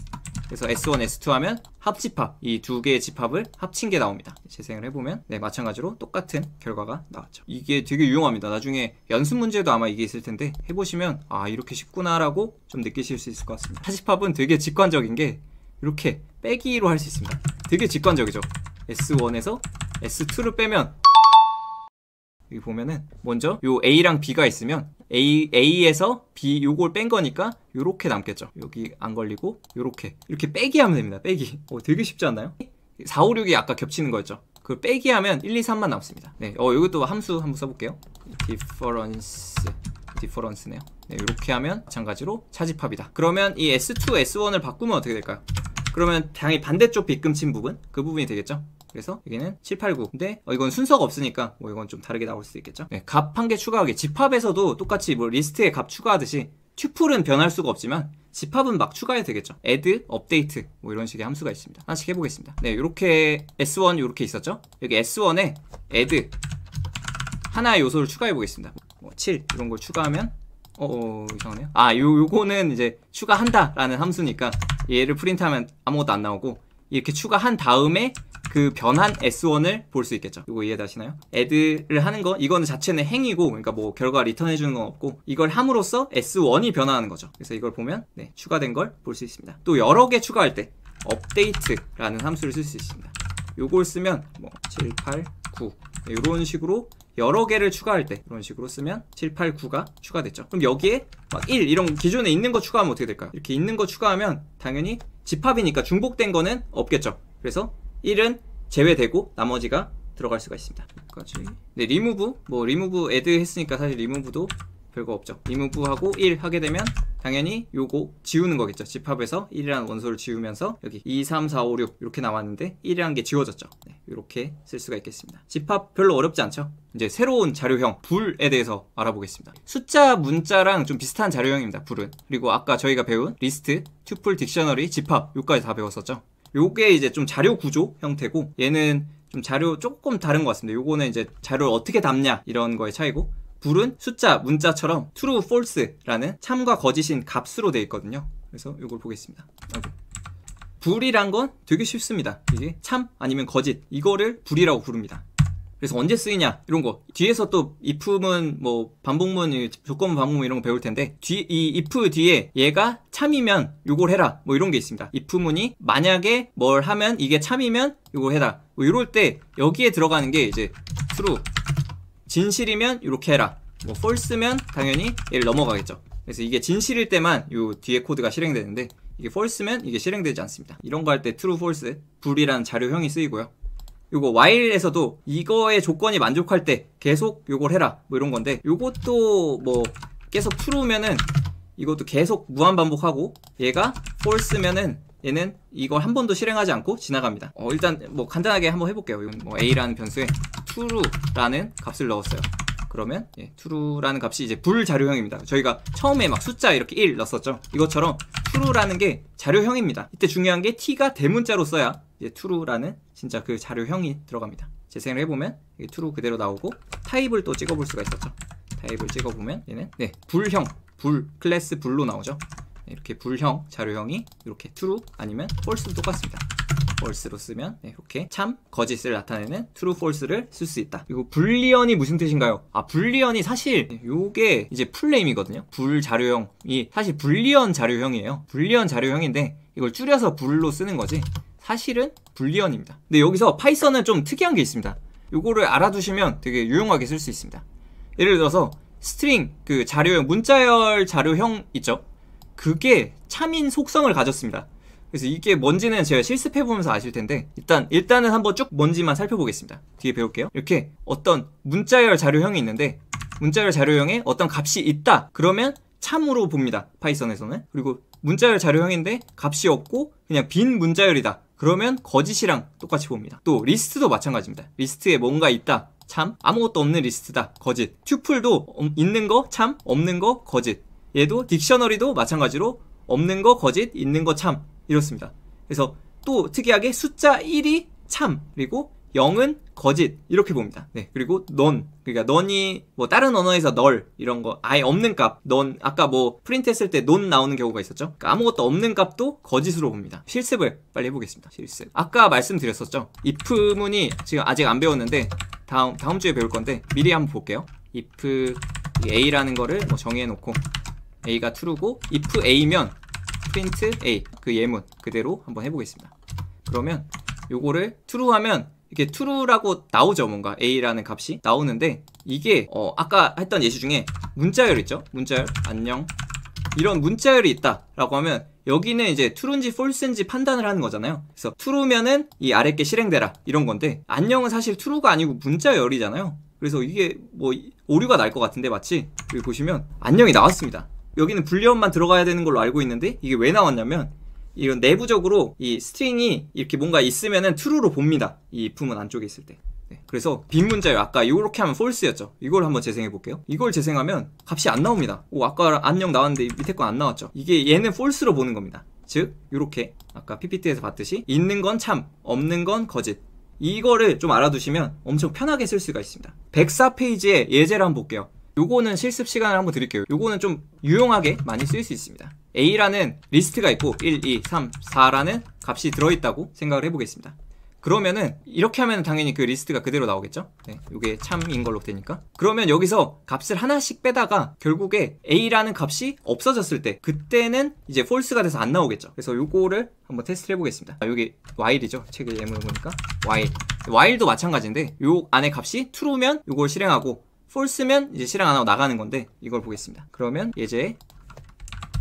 그래서 S1, S2 하면 합집합 이 두 개의 집합을 합친 게 나옵니다 재생을 해보면 네 마찬가지로 똑같은 결과가 나왔죠 이게 되게 유용합니다 나중에 연습 문제도 아마 이게 있을 텐데 해보시면 아 이렇게 쉽구나 라고 좀 느끼실 수 있을 것 같습니다 합집합은 되게 직관적인 게 이렇게 빼기로 할 수 있습니다 되게 직관적이죠 S1에서 S2를 빼면 여기 보면은 먼저 요 A랑 B가 있으면 A, A에서 B 요걸 뺀 거니까 요렇게 남겠죠. 여기 안 걸리고 요렇게 이렇게 빼기 하면 됩니다. 빼기. 어, 되게 쉽지 않나요? 4, 5, 6이 아까 겹치는 거였죠. 그 빼기 하면 1, 2, 3만 남습니다. 네, 어, 이것도 함수 한번 써볼게요. difference, difference네요. 네, 요렇게 하면 마찬가지로 차집합이다. 그러면 이 S2, S1을 바꾸면 어떻게 될까요? 그러면 당연히 반대쪽 빗금친 부분, 그 부분이 되겠죠? 그래서 여기는 7, 8, 9 근데 어, 이건 순서가 없으니까 뭐 이건 좀 다르게 나올 수 있겠죠 네, 값한 개 추가하기 집합에서도 똑같이 뭐 리스트에 값 추가하듯이 튜플은 변할 수가 없지만 집합은 막 추가해야 되겠죠 add, update 뭐 이런 식의 함수가 있습니다 하나씩 해보겠습니다 네 이렇게 s1 이렇게 있었죠 여기 s1에 add 하나의 요소를 추가해 보겠습니다 뭐7 이런 걸 추가하면 어, 어 이상하네요 아 요, 요거는 이제 추가한다 라는 함수니까 얘를 프린트하면 아무것도 안 나오고 이렇게 추가한 다음에 그변환 S1을 볼 수 있겠죠. 이거 이해되시나요? add를 하는 거 이거는 자체는 행이고 그러니까 뭐 결과 리턴해 주는 건 없고 이걸 함으로써 S1이 변화하는 거죠. 그래서 이걸 보면 네, 추가된 걸 볼 수 있습니다. 또 여러 개 추가할 때 update라는 함수를 쓸 수 있습니다. 요걸 쓰면 뭐 7, 8, 9 이런 식으로 여러 개를 추가할 때 이런 식으로 쓰면 7, 8, 9가 추가됐죠. 그럼 여기에 막 1 이런 기존에 있는 거 추가하면 어떻게 될까요? 이렇게 있는 거 추가하면 당연히 집합이니까 중복된 거는 없겠죠. 그래서 1은 제외되고 나머지가 들어갈 수가 있습니다. 여기까지. 네, 리무브. 뭐 리무브 애드 했으니까 사실 리무브도 별거 없죠. 리무브하고 1 하게 되면 당연히 요거 지우는 거겠죠. 집합에서 1이라는 원소를 지우면서 여기 2, 3, 4, 5, 6 이렇게 나왔는데 1이라는 게 지워졌죠. 네, 이렇게 쓸 수가 있겠습니다. 집합 별로 어렵지 않죠? 이제 새로운 자료형 불에 대해서 알아보겠습니다. 숫자 문자랑 좀 비슷한 자료형입니다. 불은. 그리고 아까 저희가 배운 리스트, 튜플 딕셔너리, 집합 요까지 다 배웠었죠. 요게 이제 좀 자료 구조 형태고 얘는 좀 자료 조금 다른 것 같습니다. 요거는 이제 자료를 어떻게 담냐 이런 거의 차이고 불은 숫자, 문자처럼 true, false라는 참과 거짓인 값으로 되어 있거든요. 그래서 이걸 보겠습니다. 불이란 건 되게 쉽습니다. 이게 참 아니면 거짓 이거를 불이라고 부릅니다. 그래서 언제 쓰이냐 이런 거 뒤에서 또 if문 뭐 반복문 조건문 반복문 이런 거 배울 텐데 뒤이 if 뒤에 얘가 참이면 요걸 해라 뭐 이런 게 있습니다 if문이 만약에 뭘 하면 이게 참이면 요걸 해라 뭐 이럴 때 여기에 들어가는 게 이제 true 진실이면 이렇게 해라 뭐 false면 당연히 얘를 넘어가겠죠 그래서 이게 진실일 때만 요 뒤에 코드가 실행되는데 이게 false면 이게 실행되지 않습니다 이런 거 할 때 true false 불이란 자료형이 쓰이고요 요거 while에서도 이거의 조건이 만족할 때 계속 요걸 해라 뭐 이런 건데 요것도 뭐 계속 true면은 이것도 계속 무한 반복하고 얘가 false면은 얘는 이걸 한 번도 실행하지 않고 지나갑니다 어, 일단 뭐 간단하게 한번 해볼게요 이건 뭐 a라는 변수에 true라는 값을 넣었어요 그러면 예, true라는 값이 이제 불자료형입니다 저희가 처음에 막 숫자 이렇게 1 넣었었죠 이것처럼 true라는 게 자료형입니다 이때 중요한 게 t가 대문자로 써야 이제 true라는 진짜 그 자료형이 들어갑니다. 재생을 해보면 이게 트루 그대로 나오고 타입을 또 찍어볼 수가 있었죠. 타입을 찍어보면 얘는 네 불형 불 클래스 불로 나오죠. 네, 이렇게 불형 자료형이 이렇게 트루 아니면 false도 똑같습니다. false로 쓰면 네, 이렇게 참 거짓을 나타내는 true false를 쓸 수 있다. 그리고 불리언이 무슨 뜻인가요? 아 불리언이 사실 네, 요게 이제 풀네임이거든요. 불 자료형이 사실 불리언 자료형이에요. 불리언 자료형인데 이걸 줄여서 불로 쓰는 거지. 사실은 불리언입니다. 근데 여기서 파이썬은 좀 특이한 게 있습니다. 이거를 알아두시면 되게 유용하게 쓸 수 있습니다. 예를 들어서 스트링 그 자료형 문자열 자료형 있죠. 그게 참인 속성을 가졌습니다. 그래서 이게 뭔지는 제가 실습해 보면서 아실 텐데 일단 일단은 한번 쭉 뭔지만 살펴보겠습니다. 뒤에 배울게요. 이렇게 어떤 문자열 자료형이 있는데 문자열 자료형에 어떤 값이 있다. 그러면 참으로 봅니다. 파이썬에서는. 그리고 문자열 자료형인데 값이 없고 그냥 빈 문자열이다. 그러면 거짓이랑 똑같이 봅니다. 또 리스트도 마찬가지입니다. 리스트에 뭔가 있다. 참 아무것도 없는 리스트다. 거짓. 튜플도 있는 거참 없는 거 거짓. 얘도 딕셔너리도 마찬가지로 없는 거 거짓 있는 거 참 이렇습니다. 그래서 또 특이하게 숫자 1이 참 그리고 영은 거짓 이렇게 봅니다. 네 그리고 넌 그러니까 넌이 뭐 다른 언어에서 널 이런 거 아예 없는 값넌 아까 뭐 프린트했을 때논 나오는 경우가 있었죠. 그러니까 아무것도 없는 값도 거짓으로 봅니다. 실습을 빨리 해보겠습니다. 실습 아까 말씀드렸었죠. if 문이 지금 아직 안 배웠는데 다음 다음 주에 배울 건데 미리 한번 볼게요. if a라는 거를 뭐 정해놓고 a가 true고 if a면 프린트 n t a 그 예문 그대로 한번 해보겠습니다. 그러면 요거를 true 하면 이렇게 true라고 나오죠 뭔가 a라는 값이 나오는데 이게 어 아까 했던 예시 중에 문자열 있죠 문자열 안녕 이런 문자열이 있다라고 하면 여기는 이제 true인지 false인지 판단을 하는 거잖아요. 그래서 true면은 이 아래 게 실행되라 이런 건데 안녕은 사실 true가 아니고 문자열이잖아요. 그래서 이게 뭐 오류가 날 것 같은데 마치 여기 보시면 안녕이 나왔습니다. 여기는 불리언만 들어가야 되는 걸로 알고 있는데 이게 왜 나왔냐면 이런 내부적으로 이 스트링이 이렇게 뭔가 있으면은 true로 봅니다. 이 품은 안쪽에 있을 때. 네. 그래서 빈 문자요. 아까 이렇게 하면 false였죠. 이걸 한번 재생해 볼게요. 이걸 재생하면 값이 안 나옵니다. 오, 아까 안녕 나왔는데 밑에 건안 나왔죠. 이게 얘는 false로 보는 겁니다. 즉, 이렇게 아까 PPT에서 봤듯이 있는 건 참, 없는 건 거짓. 이거를 좀 알아두시면 엄청 편하게 쓸 수가 있습니다. 104페이지에 예제를 한번 볼게요. 요거는 실습 시간을 한번 드릴게요 요거는 좀 유용하게 많이 쓸 수 있습니다 A라는 리스트가 있고 1, 2, 3, 4라는 값이 들어있다고 생각을 해보겠습니다 그러면은 이렇게 하면 당연히 그 리스트가 그대로 나오겠죠 네, 요게 참인 걸로 되니까 그러면 여기서 값을 하나씩 빼다가 결국에 A라는 값이 없어졌을 때 그때는 이제 false가 돼서 안 나오겠죠 그래서 요거를 한번 테스트를 해보겠습니다 아, 요게 while이죠 책을 예문을 보니까 while while도 마찬가지인데 요 안에 값이 true면 요걸 실행하고 false면 이제 실행 안 하고 나가는 건데 이걸 보겠습니다. 그러면 이제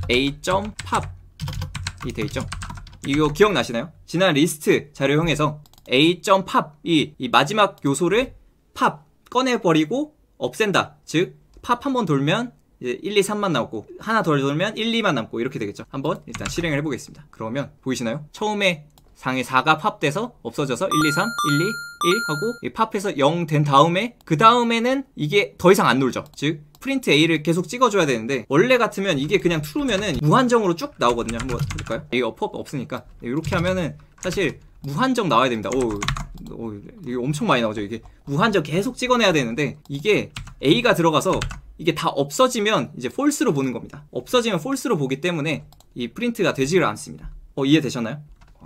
a.pop이 돼 있죠. 이거 기억나시나요? 지난 리스트 자료형에서 a.pop이 이 마지막 요소를 pop 꺼내버리고 없앤다. 즉, pop 한 번 돌면 이제 1, 2, 3만 나오고 하나 덜 돌면 1, 2만 남고 이렇게 되겠죠. 한번 일단 실행을 해보겠습니다. 그러면 보이시나요? 처음에 상위 4가 팝돼서 없어져서 1, 2, 3, 1, 2, 1 하고 팝해서 0 된 다음에 그 다음에는 이게 더 이상 안 놀죠 즉 프린트 A를 계속 찍어줘야 되는데 원래 같으면 이게 그냥 투르면은 무한정으로 쭉 나오거든요 한번 해볼까요? 이게 업 어, 없으니까 이렇게 네, 하면은 사실 무한정 나와야 됩니다 오, 오 이게 엄청 많이 나오죠 이게 무한정 계속 찍어내야 되는데 이게 A가 들어가서 이게 다 없어지면 이제 f a l s e 로 보는 겁니다 없어지면 f a l s e 로 보기 때문에 이 프린트가 되지를 않습니다 어 이해되셨나요?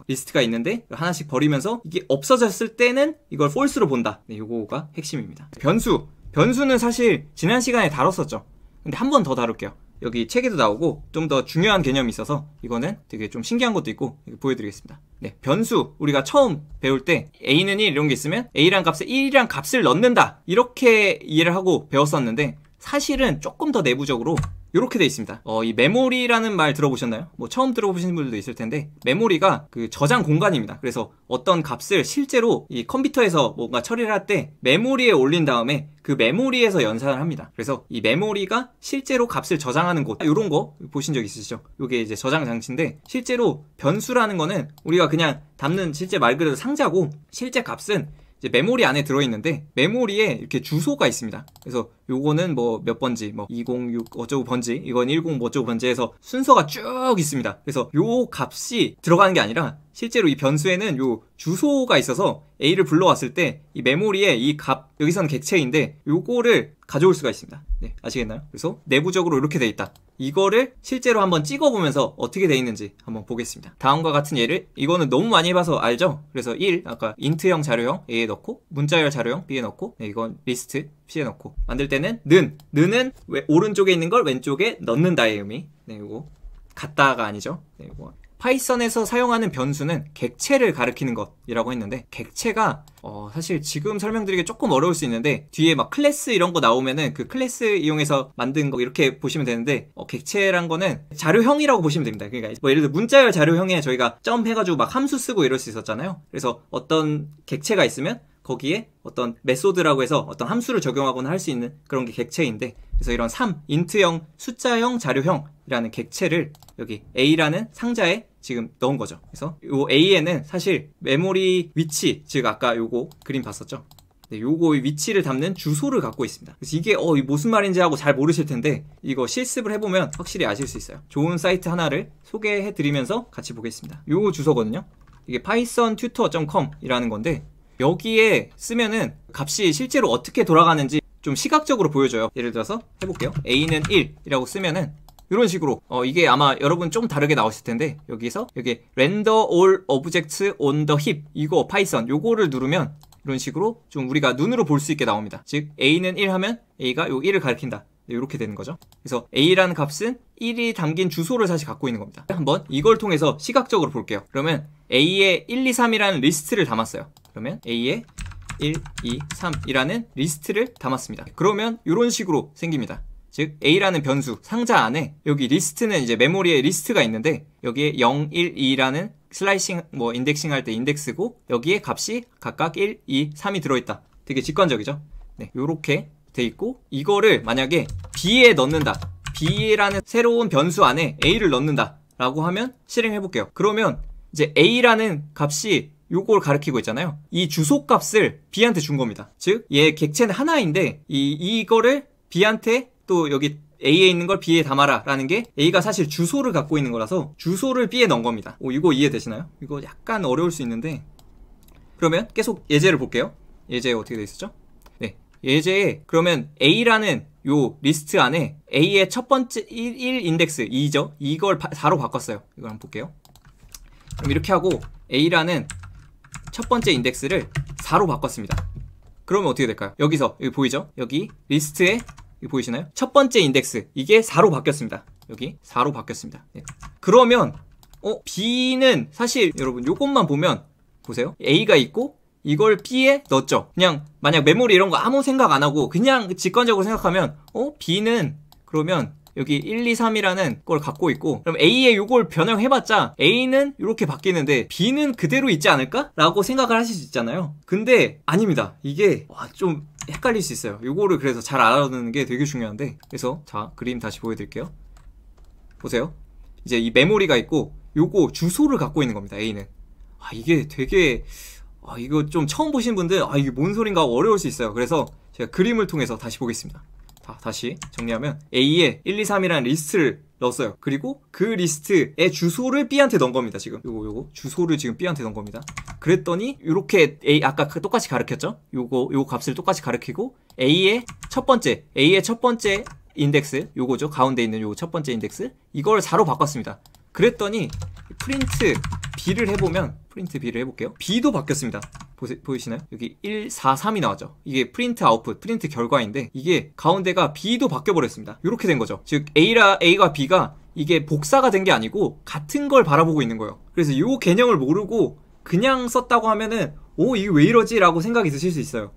리스트가 있는데 하나씩 버리면서 이게 없어졌을 때는 이걸 false로 본다. 네, 요거가 핵심입니다. 변수. 변수는 사실 지난 시간에 다뤘었죠. 근데 한 번 더 다룰게요. 여기 책에도 나오고 좀 더 중요한 개념이 있어서 이거는 되게 좀 신기한 것도 있고 보여드리겠습니다. 네, 변수 우리가 처음 배울 때 a는 1 이런 게 있으면 a란 값에 1이란 값을 넣는다 이렇게 이해를 하고 배웠었는데 사실은 조금 더 내부적으로 이렇게 돼 있습니다. 어, 이 메모리라는 말 들어보셨나요? 뭐 처음 들어보신 분들도 있을 텐데 메모리가 그 저장 공간입니다. 그래서 어떤 값을 실제로 이 컴퓨터에서 뭔가 처리를 할 때 메모리에 올린 다음에 그 메모리에서 연산을 합니다. 그래서 이 메모리가 실제로 값을 저장하는 곳 이런 거 보신 적 있으시죠? 이게 이제 저장 장치인데 실제로 변수라는 거는 우리가 그냥 담는 실제 말 그대로 상자고 실제 값은 메모리 안에 들어있는데 메모리에 이렇게 주소가 있습니다. 그래서 요거는 뭐 몇 번지 뭐 206 어쩌고 번지 이건 10 뭐 어쩌고 번지 해서 순서가 쭉 있습니다. 그래서 요 값이 들어가는 게 아니라 실제로 이 변수에는 요 주소가 있어서 A를 불러왔을 때 이 메모리에 이 값 여기서는 객체인데 요거를 가져올 수가 있습니다. 네, 아시겠나요? 그래서 내부적으로 이렇게 돼 있다. 이거를 실제로 한번 찍어보면서 어떻게 돼 있는지 한번 보겠습니다. 다음과 같은 예를 이거는 너무 많이 봐서 알죠? 그래서 1 아까 인트형 자료형 A에 넣고 문자열 자료형 B에 넣고 네, 이건 리스트 C에 넣고 만들 때는 는 는은 오른쪽에 있는 걸 왼쪽에 넣는다의 의미. 네, 이거 갔다가 아니죠. 네, 이거 파이썬에서 사용하는 변수는 객체를 가리키는 것이라고 했는데 객체가 어 사실 지금 설명드리기 조금 어려울 수 있는데 뒤에 막 클래스 이런 거 나오면은 그 클래스 이용해서 만든 거 이렇게 보시면 되는데 어 객체란 거는 자료형이라고 보시면 됩니다. 그러니까 뭐 예를 들어 문자열 자료형에 저희가 점 해가지고 막 함수 쓰고 이럴 수 있었잖아요. 그래서 어떤 객체가 있으면 거기에 어떤 메소드라고 해서 어떤 함수를 적용하거나 할 수 있는 그런 게 객체인데 그래서 이런 3, 인트형, 숫자형, 자료형이라는 객체를 여기 A라는 상자에 지금 넣은 거죠. 그래서 요 AN은 사실 메모리 위치, 즉 아까 요거 그림 봤었죠. 네, 요거의 위치를 담는 주소를 갖고 있습니다. 그래서 이게 어, 무슨 말인지 하고 잘 모르실 텐데 이거 실습을 해보면 확실히 아실 수 있어요. 좋은 사이트 하나를 소개해드리면서 같이 보겠습니다. 요거 주소거든요. 이게 pythontutor.com 이라는 건데 여기에 쓰면은 값이 실제로 어떻게 돌아가는지 좀 시각적으로 보여줘요. 예를 들어서 해볼게요. a는 1이라고 쓰면은 이런 식으로 어, 이게 아마 여러분 좀 다르게 나오실 텐데 여기서 여기 render all objects on the heap 이거 파이썬 요거를 누르면 이런 식으로 좀 우리가 눈으로 볼 수 있게 나옵니다 즉 a는 1 하면 a가 요 1을 가리킨다 이렇게 네, 되는 거죠 그래서 a라는 값은 1이 담긴 주소를 사실 갖고 있는 겁니다 한번 이걸 통해서 시각적으로 볼게요 그러면 a에 1, 2, 3이라는 리스트를 담았어요 그러면 a에 1, 2, 3이라는 리스트를 담았습니다 그러면 이런 식으로 생깁니다 즉 a라는 변수 상자 안에 여기 리스트는 이제 메모리에 리스트가 있는데 여기에 0, 1, 2라는 슬라이싱 뭐 인덱싱 할 때 인덱스고 여기에 값이 각각 1, 2, 3이 들어있다. 되게 직관적이죠? 네, 요렇게 돼 있고 이거를 만약에 b에 넣는다. b라는 새로운 변수 안에 a를 넣는다. 라고 하면 실행해 볼게요. 그러면 이제 a라는 값이 요걸 가리키고 있잖아요. 이 주소 값을 b한테 준 겁니다. 즉, 얘 객체는 하나인데 이 이거를 b한테 또 여기 A에 있는 걸 B에 담아라라는 게 A가 사실 주소를 갖고 있는 거라서 주소를 B에 넣은 겁니다. 오, 이거 이해되시나요? 이거 약간 어려울 수 있는데 그러면 계속 예제를 볼게요. 예제 어떻게 되어 있었죠? 네, 예제에 그러면 A라는 요 리스트 안에 A의 첫 번째 1, 1 인덱스 2죠? 이걸 4로 바꿨어요. 이걸 한번 볼게요. 그럼 이렇게 하고 A라는 첫 번째 인덱스를 4로 바꿨습니다. 그러면 어떻게 될까요? 여기서 여기 보이죠? 여기 리스트에 여 보이시나요? 첫 번째 인덱스 이게 4로 바뀌었습니다. 여기 4로 바뀌었습니다. 네. 그러면 어, B는 사실 여러분 요것만 보면 보세요. A가 있고 이걸 B에 넣었죠. 그냥 만약 메모리 이런 거 아무 생각 안 하고 그냥 직관적으로 생각하면 어 B는 그러면 여기 1, 2, 3이라는 걸 갖고 있고 그럼 A에 요걸 변형해봤자 A는 이렇게 바뀌는데 B는 그대로 있지 않을까? 라고 생각을 하실 수 있잖아요. 근데 아닙니다. 이게 와, 좀 헷갈릴 수 있어요 이거를 그래서 잘 알아두는 게 되게 중요한데 그래서 자 그림 다시 보여드릴게요 보세요 이제 이 메모리가 있고 요거 주소를 갖고 있는 겁니다 A는 아 이게 되게 아 이거 좀 처음 보신 분들 아 이게 뭔 소린가 어려울 수 있어요 그래서 제가 그림을 통해서 다시 보겠습니다 다, 다시 정리하면 A에 1, 2, 3이라는 리스트를 넣었어요. 그리고 그 리스트의 주소를 B한테 넣은 겁니다. 지금 요거 요거 주소를 지금 B한테 넣은 겁니다. 그랬더니 이렇게 A 아까 그 똑같이 가르켰죠? 요거 요 값을 똑같이 가르키고 A의 첫 번째 A의 첫 번째 인덱스 요거죠. 가운데 있는 요첫 번째 인덱스 이걸 4로 바꿨습니다. 그랬더니 프린트 B를 해보면 프린트 B를 해볼게요. B도 바뀌었습니다. 보세, 보이시나요? 여기 1, 4, 3이 나왔죠. 이게 프린트 아웃풋, 프린트 결과인데 이게 가운데가 B도 바뀌어버렸습니다. 이렇게 된 거죠. 즉 A라, A와 B가 이게 복사가 된 게 아니고 같은 걸 바라보고 있는 거예요. 그래서 이 개념을 모르고 그냥 썼다고 하면은 오, 이게 왜 이러지? 라고 생각이 드실 수 있어요.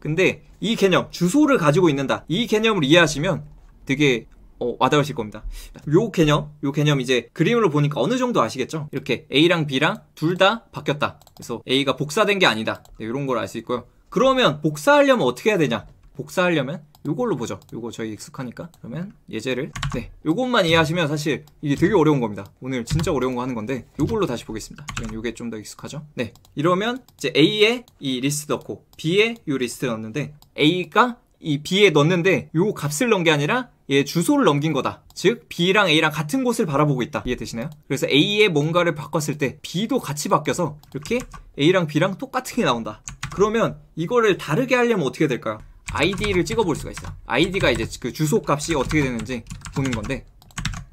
근데 이 개념, 주소를 가지고 있는다. 이 개념을 이해하시면 되게 어, 와닿으실 겁니다. 요 개념, 요 개념 이제 그림으로 보니까 어느 정도 아시겠죠? 이렇게 A랑 B랑 둘 다 바뀌었다. 그래서 A가 복사된 게 아니다. 네, 이런 걸 알 수 있고요. 그러면 복사하려면 어떻게 해야 되냐? 복사하려면 요걸로 보죠. 요거 저희 익숙하니까. 그러면 예제를 네, 요것만 이해하시면 사실 이게 되게 어려운 겁니다. 오늘 진짜 어려운 거 하는 건데 요걸로 다시 보겠습니다. 지금 요게 좀 더 익숙하죠? 네, 이러면 이제 A에 이 리스트 넣고 B에 요 리스트 넣는데 A가 이 B에 넣는데 요 값을 넣은 게 아니라 얘 주소를 넘긴 거다. 즉 B랑 A랑 같은 곳을 바라보고 있다. 이해되시나요? 그래서 A에 뭔가를 바꿨을 때 B도 같이 바뀌어서 이렇게 A랑 B랑 똑같은 게 나온다. 그러면 이거를 다르게 하려면 어떻게 될까요? ID를 찍어볼 수가 있어요. ID가 이제 그 주소 값이 어떻게 되는지 보는 건데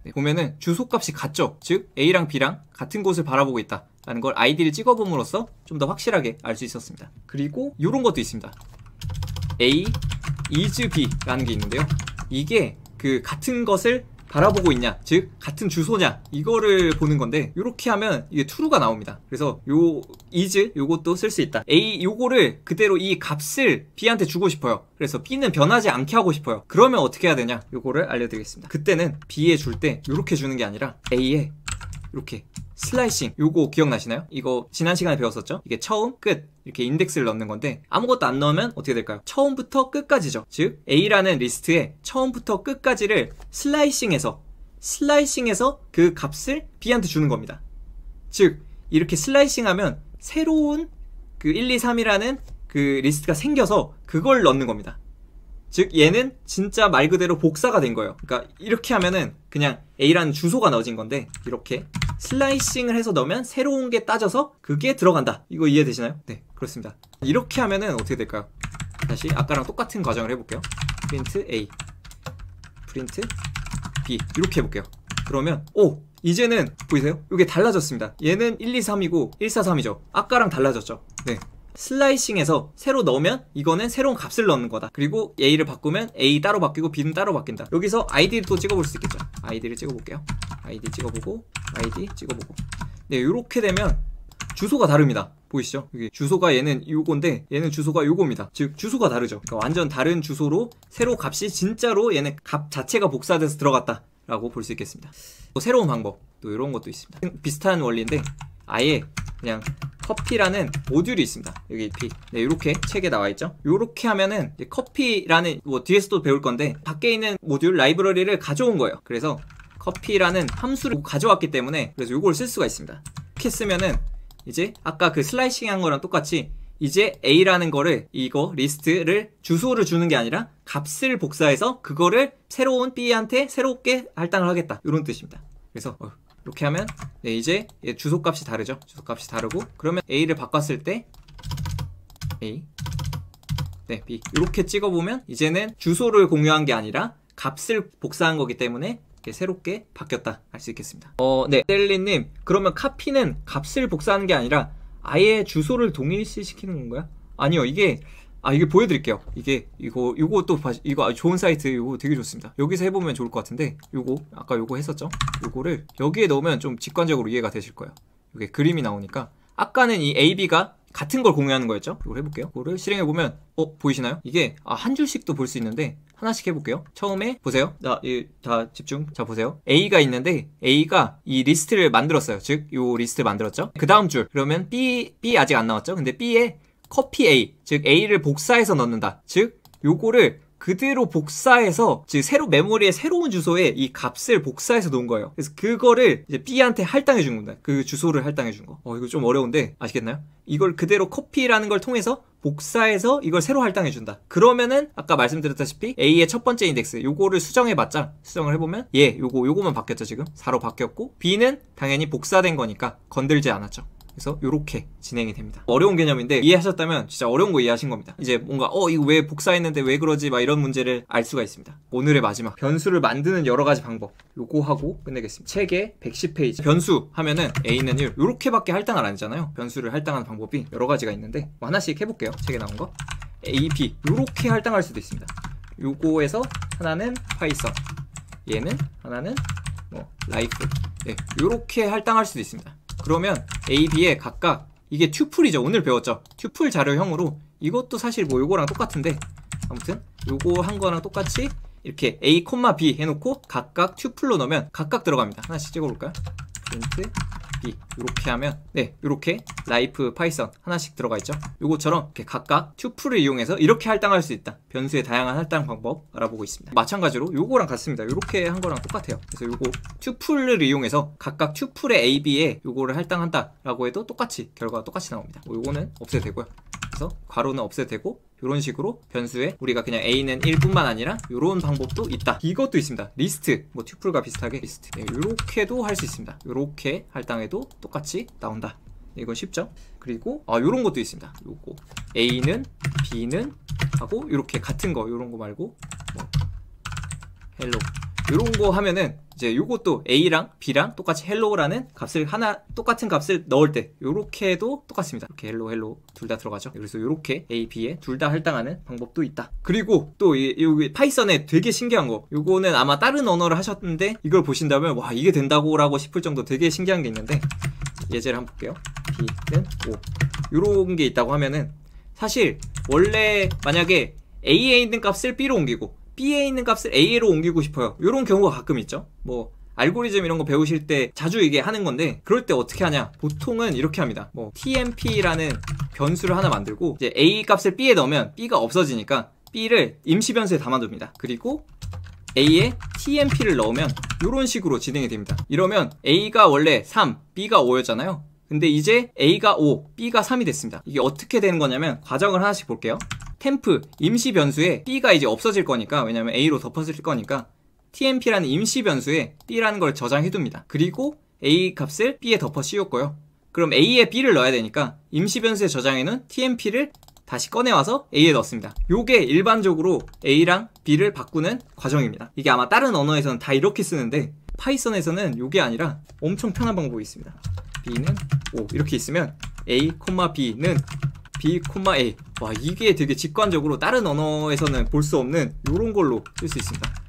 네, 보면은 주소 값이 같죠. 즉 A랑 B랑 같은 곳을 바라보고 있다. 라는 걸 i d 를 찍어봄으로써 좀 더 확실하게 알 수 있었습니다. 그리고 이런 것도 있습니다. A 이즈비라는 게 있는데요. 이게 그 같은 것을 바라보고 있냐 즉 같은 주소냐 이거를 보는 건데 이렇게 하면 이게 true가 나옵니다 그래서 요 is 요것도 쓸 수 있다 a 요거를 그대로 이 값을 b한테 주고 싶어요 그래서 b는 변하지 않게 하고 싶어요 그러면 어떻게 해야 되냐 요거를 알려드리겠습니다 그때는 b에 줄 때 이렇게 주는 게 아니라 a에 이렇게 슬라이싱 요거 기억나시나요? 이거 지난 시간에 배웠었죠? 이게 처음, 끝 이렇게 인덱스를 넣는 건데 아무것도 안 넣으면 어떻게 될까요? 처음부터 끝까지죠. 즉 A라는 리스트에 처음부터 끝까지를 슬라이싱해서 슬라이싱해서 그 값을 B한테 주는 겁니다. 즉 이렇게 슬라이싱하면 새로운 그 1, 2, 3이라는 그 리스트가 생겨서 그걸 넣는 겁니다. 즉 얘는 진짜 말 그대로 복사가 된 거예요 그러니까 이렇게 하면은 그냥 A라는 주소가 넣어진 건데 이렇게 슬라이싱을 해서 넣으면 새로운 게 따져서 그게 들어간다 이거 이해되시나요? 네 그렇습니다 이렇게 하면은 어떻게 될까요? 다시 아까랑 똑같은 과정을 해볼게요 프린트 A 프린트 B 이렇게 해볼게요 그러면 오 이제는 보이세요? 이게 달라졌습니다 얘는 1, 2, 3이고 1, 4, 3이죠 아까랑 달라졌죠 네 슬라이싱에서 새로 넣으면 이거는 새로운 값을 넣는 거다 그리고 A를 바꾸면 A 따로 바뀌고 B는 따로 바뀐다 여기서 i d 디를또 찍어볼 수 있겠죠 i d 를 찍어볼게요 id 찍어보고 id 찍어보고 네 이렇게 되면 주소가 다릅니다 보이시죠? 여기 주소가 얘는 요건데 얘는 주소가 요겁니다 즉 주소가 다르죠 그러니까 완전 다른 주소로 새로 값이 진짜로 얘는 값 자체가 복사돼서 들어갔다 라고 볼 수 있겠습니다 또 새로운 방법 또 이런 것도 있습니다 비슷한 원리인데 아예 그냥 커피라는 모듈이 있습니다. 여기 P. 이 네, 이렇게 책에 나와 있죠. 이렇게 하면은 커피라는 뭐 뒤에서도 배울 건데 밖에 있는 모듈 라이브러리를 가져온 거예요. 그래서 커피라는 함수를 가져왔기 때문에 그래서 이걸 쓸 수가 있습니다. 이렇게 쓰면은 이제 아까 그 슬라이싱 한 거랑 똑같이 이제 A라는 거를 이거 리스트를 주소를 주는 게 아니라 값을 복사해서 그거를 새로운 B한테 새롭게 할당을 하겠다. 이런 뜻입니다. 그래서 어, 이렇게 하면 네, 이제 주소값이 다르죠. 주소값이 다르고 그러면 A를 바꿨을 때 A 네, B 이렇게 찍어보면 이제는 주소를 공유한 게 아니라 값을 복사한 거기 때문에 새롭게 바뀌었다 할 수 있겠습니다. 어, 네, 셀리님 그러면 카피는 값을 복사하는 게 아니라 아예 주소를 동일시시키는 건가요? 아니요, 이게 아 이게 보여드릴게요 이게 이거 이거 또 이거 아 좋은 사이트 이거 되게 좋습니다 여기서 해보면 좋을 것 같은데 요거 아까 요거 했었죠 요거를 여기에 넣으면 좀 직관적으로 이해가 되실 거예요 이게 그림이 나오니까 아까는 이 AB가 같은 걸 공유하는 거였죠 이걸 해볼게요 이거를 실행해보면 어 보이시나요 이게 아, 한 줄씩도 볼 수 있는데 하나씩 해볼게요 처음에 보세요 자, 이, 다 집중 자 보세요 A가 있는데 A가 이 리스트를 만들었어요 즉 요 리스트를 만들었죠 그 다음 줄 그러면 B B 아직 안 나왔죠 근데 B에 커피 A, 즉 A를 복사해서 넣는다. 즉 요거를 그대로 복사해서 즉 새로 메모리에 새로운 주소에 이 값을 복사해서 놓은 거예요. 그래서 그거를 이제 B한테 할당해 준 겁니다. 그 주소를 할당해 준 거. 어 이거 좀 어려운데 아시겠나요? 이걸 그대로 커피라는걸 통해서 복사해서 이걸 새로 할당해 준다. 그러면은 아까 말씀드렸다시피 A의 첫 번째 인덱스 요거를 수정해 봤자 수정을 해 보면 예, 요거 요거만 바뀌었죠, 지금. 4로 바뀌었고 B는 당연히 복사된 거니까 건들지 않았죠. 그래서 이렇게 진행이 됩니다. 어려운 개념인데 이해하셨다면 진짜 어려운 거 이해하신 겁니다. 이제 뭔가 어 이거 왜 복사했는데 왜 그러지 막 이런 문제를 알 수가 있습니다. 오늘의 마지막 변수를 만드는 여러 가지 방법 요거 하고 끝내겠습니다. 책에 110페이지 변수 하면은 a는 1 요렇게밖에 할당을 안 하잖아요. 변수를 할당하는 방법이 여러 가지가 있는데 뭐 하나씩 해볼게요. 책에 나온 거 a, b 요렇게 할당할 수도 있습니다. 요거에서 하나는 파이썬 얘는 하나는 뭐 라이프 네, 요렇게 할당할 수도 있습니다. 그러면 A, B에 각각 이게 튜플이죠. 오늘 배웠죠. 튜플 자료형으로 이것도 사실 뭐 요거랑 똑같은데 아무튼 요거 한 거랑 똑같이 이렇게 A, B 해놓고 각각 튜플로 넣으면 각각 들어갑니다. 하나씩 찍어볼까요? 프린트 B 이렇게 하면 네 이렇게 라이프 파이썬 하나씩 들어가 있죠 요것처럼 이렇게 각각 튜플을 이용해서 이렇게 할당할 수 있다 변수의 다양한 할당 방법 알아보고 있습니다 마찬가지로 요거랑 같습니다 요렇게 한 거랑 똑같아요 그래서 요거 튜플을 이용해서 각각 튜플의 A, B에 요거를 할당한다 라고 해도 똑같이 결과가 똑같이 나옵니다 뭐 요거는 없애도 되고요 그래서 괄호는 없애되고 이런 식으로 변수에 우리가 그냥 a는 1뿐만 아니라 이런 방법도 있다 이것도 있습니다 리스트 뭐 튜플과 비슷하게 리스트 이렇게도 네, 할수 있습니다 이렇게 할당해도 똑같이 나온다 네, 이건 쉽죠 그리고 아 요런 것도 있습니다 요거 a는 b는 하고 이렇게 같은 거이런거 말고 뭐 헬로 이런거 하면은 이제 요것도 A랑 B랑 똑같이 헬로우라는 값을 하나 똑같은 값을 넣을 때 요렇게도 똑같습니다. 이렇게 헬로 l l o h 둘다 들어가죠. 그래서 요렇게 A, B에 둘 다 할당하는 방법도 있다. 그리고 또 여기 파이썬에 되게 신기한 거 요거는 아마 다른 언어를 하셨는데 이걸 보신다면 와 이게 된다고 라고 싶을 정도 되게 신기한 게 있는데 예제를 한번 볼게요. B는 5 요런 게 있다고 하면은 사실 원래 만약에 A에 있는 값을 B로 옮기고 B에 있는 값을 A로 옮기고 싶어요. 이런 경우가 가끔 있죠. 뭐 알고리즘 이런 거 배우실 때 자주 이게 하는 건데 그럴 때 어떻게 하냐 보통은 이렇게 합니다 뭐 tmp라는 변수를 하나 만들고 이제 a 값을 b에 넣으면 b가 없어지니까 b를 임시 변수에 담아둡니다 그리고 a에 tmp를 넣으면 이런 식으로 진행이 됩니다 이러면 a가 원래 3 b가 5였잖아요 근데 이제 a가 5 b가 3이 됐습니다 이게 어떻게 되는 거냐면 과정을 하나씩 볼게요 캠프 임시 변수에 B가 이제 없어질 거니까 왜냐면 A로 덮어질 거니까 tmp라는 임시 변수에 b라는 걸 저장해둡니다. 그리고 a 값을 b에 덮어 씌웠고요. 그럼 a에 b를 넣어야 되니까 임시 변수에 저장해놓은 tmp를 다시 꺼내와서 a에 넣습니다. 이게 일반적으로 a랑 b를 바꾸는 과정입니다. 이게 아마 다른 언어에서는 다 이렇게 쓰는데 파이썬에서는 이게 아니라 엄청 편한 방법이 있습니다. b는 5 이렇게 있으면 a, b는 B, A 와 이게 되게 직관적으로 다른 언어에서는 볼 수 없는 이런 걸로 쓸 수 있습니다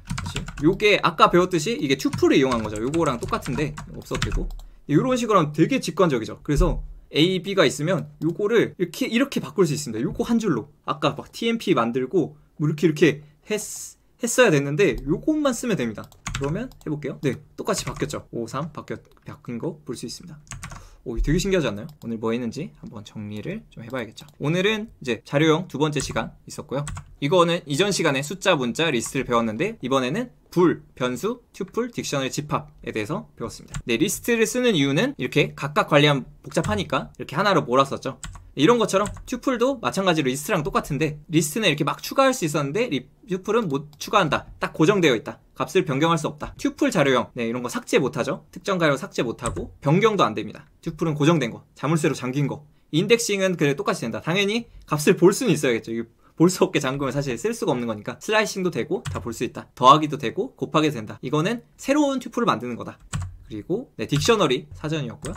요게 아까 배웠듯이 이게 투플을 이용한 거죠 요거랑 똑같은데 없어뜨고 이런 식으로 하면 되게 직관적이죠 그래서 A, B가 있으면 요거를 이렇게 이렇게 바꿀 수 있습니다 요거 한 줄로 아까 막 TMP 만들고 뭐 이렇게 이렇게 했, 했어야 됐는데 요것만 쓰면 됩니다 그러면 해볼게요 네 똑같이 바뀌었죠 5, 3 바뀌, 바뀐 거 볼 수 있습니다 오, 되게 신기하지 않나요? 오늘 뭐 했는지 한번 정리를 좀 해봐야겠죠. 오늘은 이제 자료형 두 번째 시간 있었고요. 이거는 이전 시간에 숫자, 문자, 리스트를 배웠는데 이번에는 불, 변수, 튜플, 딕셔너 집합에 대해서 배웠습니다. 네, 리스트를 쓰는 이유는 이렇게 각각 관리하면 복잡하니까 이렇게 하나로 몰았었죠. 이런 것처럼 튜플도 마찬가지로 리스트랑 똑같은데 리스트는 이렇게 막 추가할 수 있었는데 튜플은 못 추가한다. 딱 고정되어 있다. 값을 변경할 수 없다. 튜플 자료형 네, 이런 거 삭제 못하죠. 특정 가요 삭제 못하고 변경도 안 됩니다. 튜플은 고정된 거, 자물쇠로 잠긴 거. 인덱싱은 그래 똑같이 된다. 당연히 값을 볼 수는 있어야겠죠. 볼 수 없게 잠그면 사실 쓸 수가 없는 거니까 슬라이싱도 되고 다 볼 수 있다. 더하기도 되고 곱하게 된다. 이거는 새로운 튜플을 만드는 거다. 그리고 네, 딕셔너리 사전이었고요.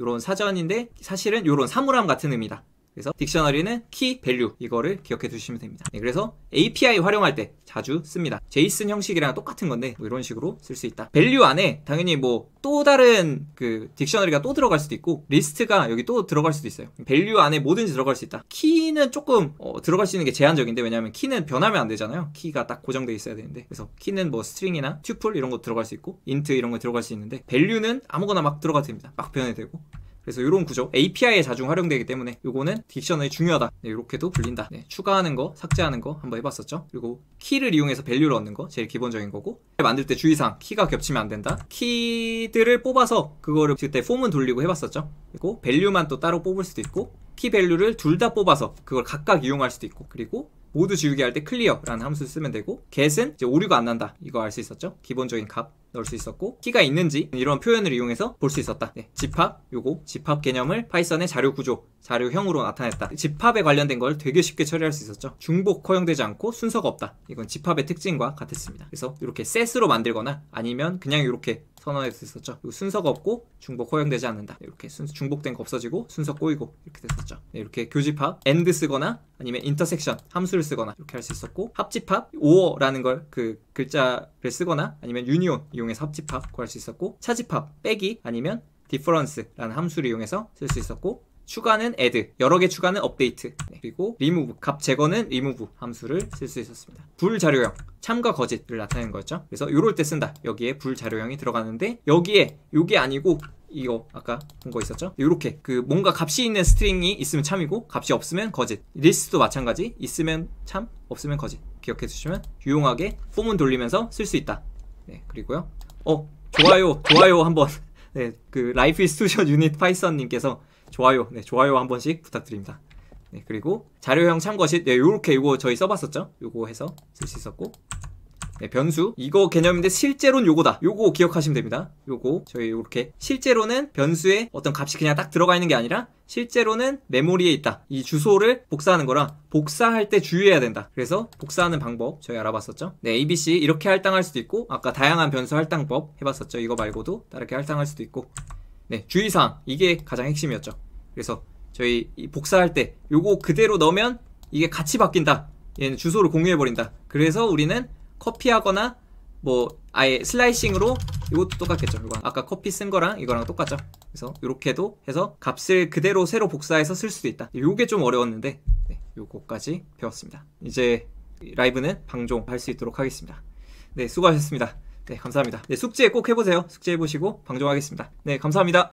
요런 사전인데 사실은 요런 사물함 같은 의미다. 그래서 딕셔너리는 키, 밸류 이거를 기억해 두시면 됩니다. 네, 그래서 API 활용할 때 자주 씁니다. 제이슨 형식이랑 똑같은 건데 뭐 이런 식으로 쓸 수 있다. 밸류 안에 당연히 뭐 또 다른 그 딕셔너리가 또 들어갈 수도 있고 리스트가 여기 또 들어갈 수도 있어요. 밸류 안에 뭐든지 들어갈 수 있다. 키는 조금 어, 들어갈 수 있는 게 제한적인데 왜냐하면 키는 변하면 안 되잖아요. 키가 딱 고정돼 있어야 되는데 그래서 키는 뭐 스트링이나 튜플 이런 거 들어갈 수 있고 인트 이런 거 들어갈 수 있는데 밸류는 아무거나 막 들어가도 됩니다. 막 변해되고 도 그래서 이런 구조 API에 자주 활용되기 때문에 이거는 딕셔너리 중요하다 네, 이렇게도 불린다 네, 추가하는 거 삭제하는 거 한번 해봤었죠 그리고 키를 이용해서 밸류를 얻는 거 제일 기본적인 거고 만들 때 주의사항 키가 겹치면 안 된다 키들을 뽑아서 그거를 그때 폼은 돌리고 해봤었죠 그리고 밸류만 또 따로 뽑을 수도 있고 키 밸류를 둘 다 뽑아서 그걸 각각 이용할 수도 있고 그리고 모두 지우개 할때 클리어라는 함수를 쓰면 되고 get은 이제 오류가 안 난다 이거 알 수 있었죠 기본적인 값 넣을 수 있었고 키가 있는지 이런 표현을 이용해서 볼 수 있었다 네, 집합 요거 집합 개념을 파이썬의 자료 구조 자료형으로 나타냈다 집합에 관련된 걸 되게 쉽게 처리할 수 있었죠 중복 허용되지 않고 순서가 없다 이건 집합의 특징과 같았습니다 그래서 이렇게 셋으로 만들거나 아니면 그냥 이렇게 선언할 수 있었죠. 순서가 없고 중복 허용되지 않는다. 이렇게 순, 중복된 거 없어지고 순서 꼬이고 이렇게 됐었죠. 네, 이렇게 교집합, 엔드 쓰거나 아니면 인터섹션 함수를 쓰거나 이렇게 할 수 있었고 합집합, 오어라는 걸 그 글자를 쓰거나 아니면 유니온 이용해서 집합 구할 수 있었고 차집합 빼기 아니면 difference라는 함수를 이용해서 쓸 수 있었고 추가는 add, 여러 개 추가는 업데이트 t 네. 그리고 remove, 값 제거는 remove 함수를 쓸 수 있었습니다. 불자료형, 참과 거짓을 나타내는 거였죠. 그래서 이럴 때 쓴다. 여기에 불자료형이 들어가는데 여기에 이게 아니고 이거 아까 본 거 있었죠? 이렇게 그 뭔가 값이 있는 스트링이 있으면 참이고 값이 없으면 거짓. 리스트도 마찬가지 있으면 참, 없으면 거짓. 기억해 주시면 유용하게 포은 돌리면서 쓸 수 있다. 네, 그리고요. 어, 좋아요, 좋아요 한 번. 네, 그 라이프 스튜디오 유닛 파이썬 님께서 좋아요, 네, 좋아요 한 번씩 부탁드립니다. 네, 그리고 자료형 참고시, 네, 요렇게 이거 저희 써봤었죠? 요거 해서 쓸 수 있었고, 네, 변수 이거 개념인데 실제로는 요거다 요거 기억하시면 됩니다 요거 저희 이렇게 실제로는 변수에 어떤 값이 그냥 딱 들어가 있는 게 아니라 실제로는 메모리에 있다 이 주소를 복사하는 거라 복사할 때 주의해야 된다 그래서 복사하는 방법 저희 알아봤었죠 네 ABC 이렇게 할당할 수도 있고 아까 다양한 변수 할당법 해봤었죠 이거 말고도 다르게 할당할 수도 있고 네 주의사항 이게 가장 핵심이었죠 그래서 저희 복사할 때 요거 그대로 넣으면 이게 같이 바뀐다 얘는 주소를 공유해버린다 그래서 우리는 커피하거나 뭐 아예 슬라이싱으로 이것도 똑같겠죠 이거 아까 커피 쓴 거랑 이거랑 똑같죠 그래서 이렇게도 해서 값을 그대로 새로 복사해서 쓸 수도 있다 이게좀 어려웠는데 네, 요거까지 배웠습니다 이제 라이브는 방종할 수 있도록 하겠습니다 네 수고하셨습니다 네 감사합니다 네, 숙제 꼭 해보세요 숙제 해보시고 방종하겠습니다 네 감사합니다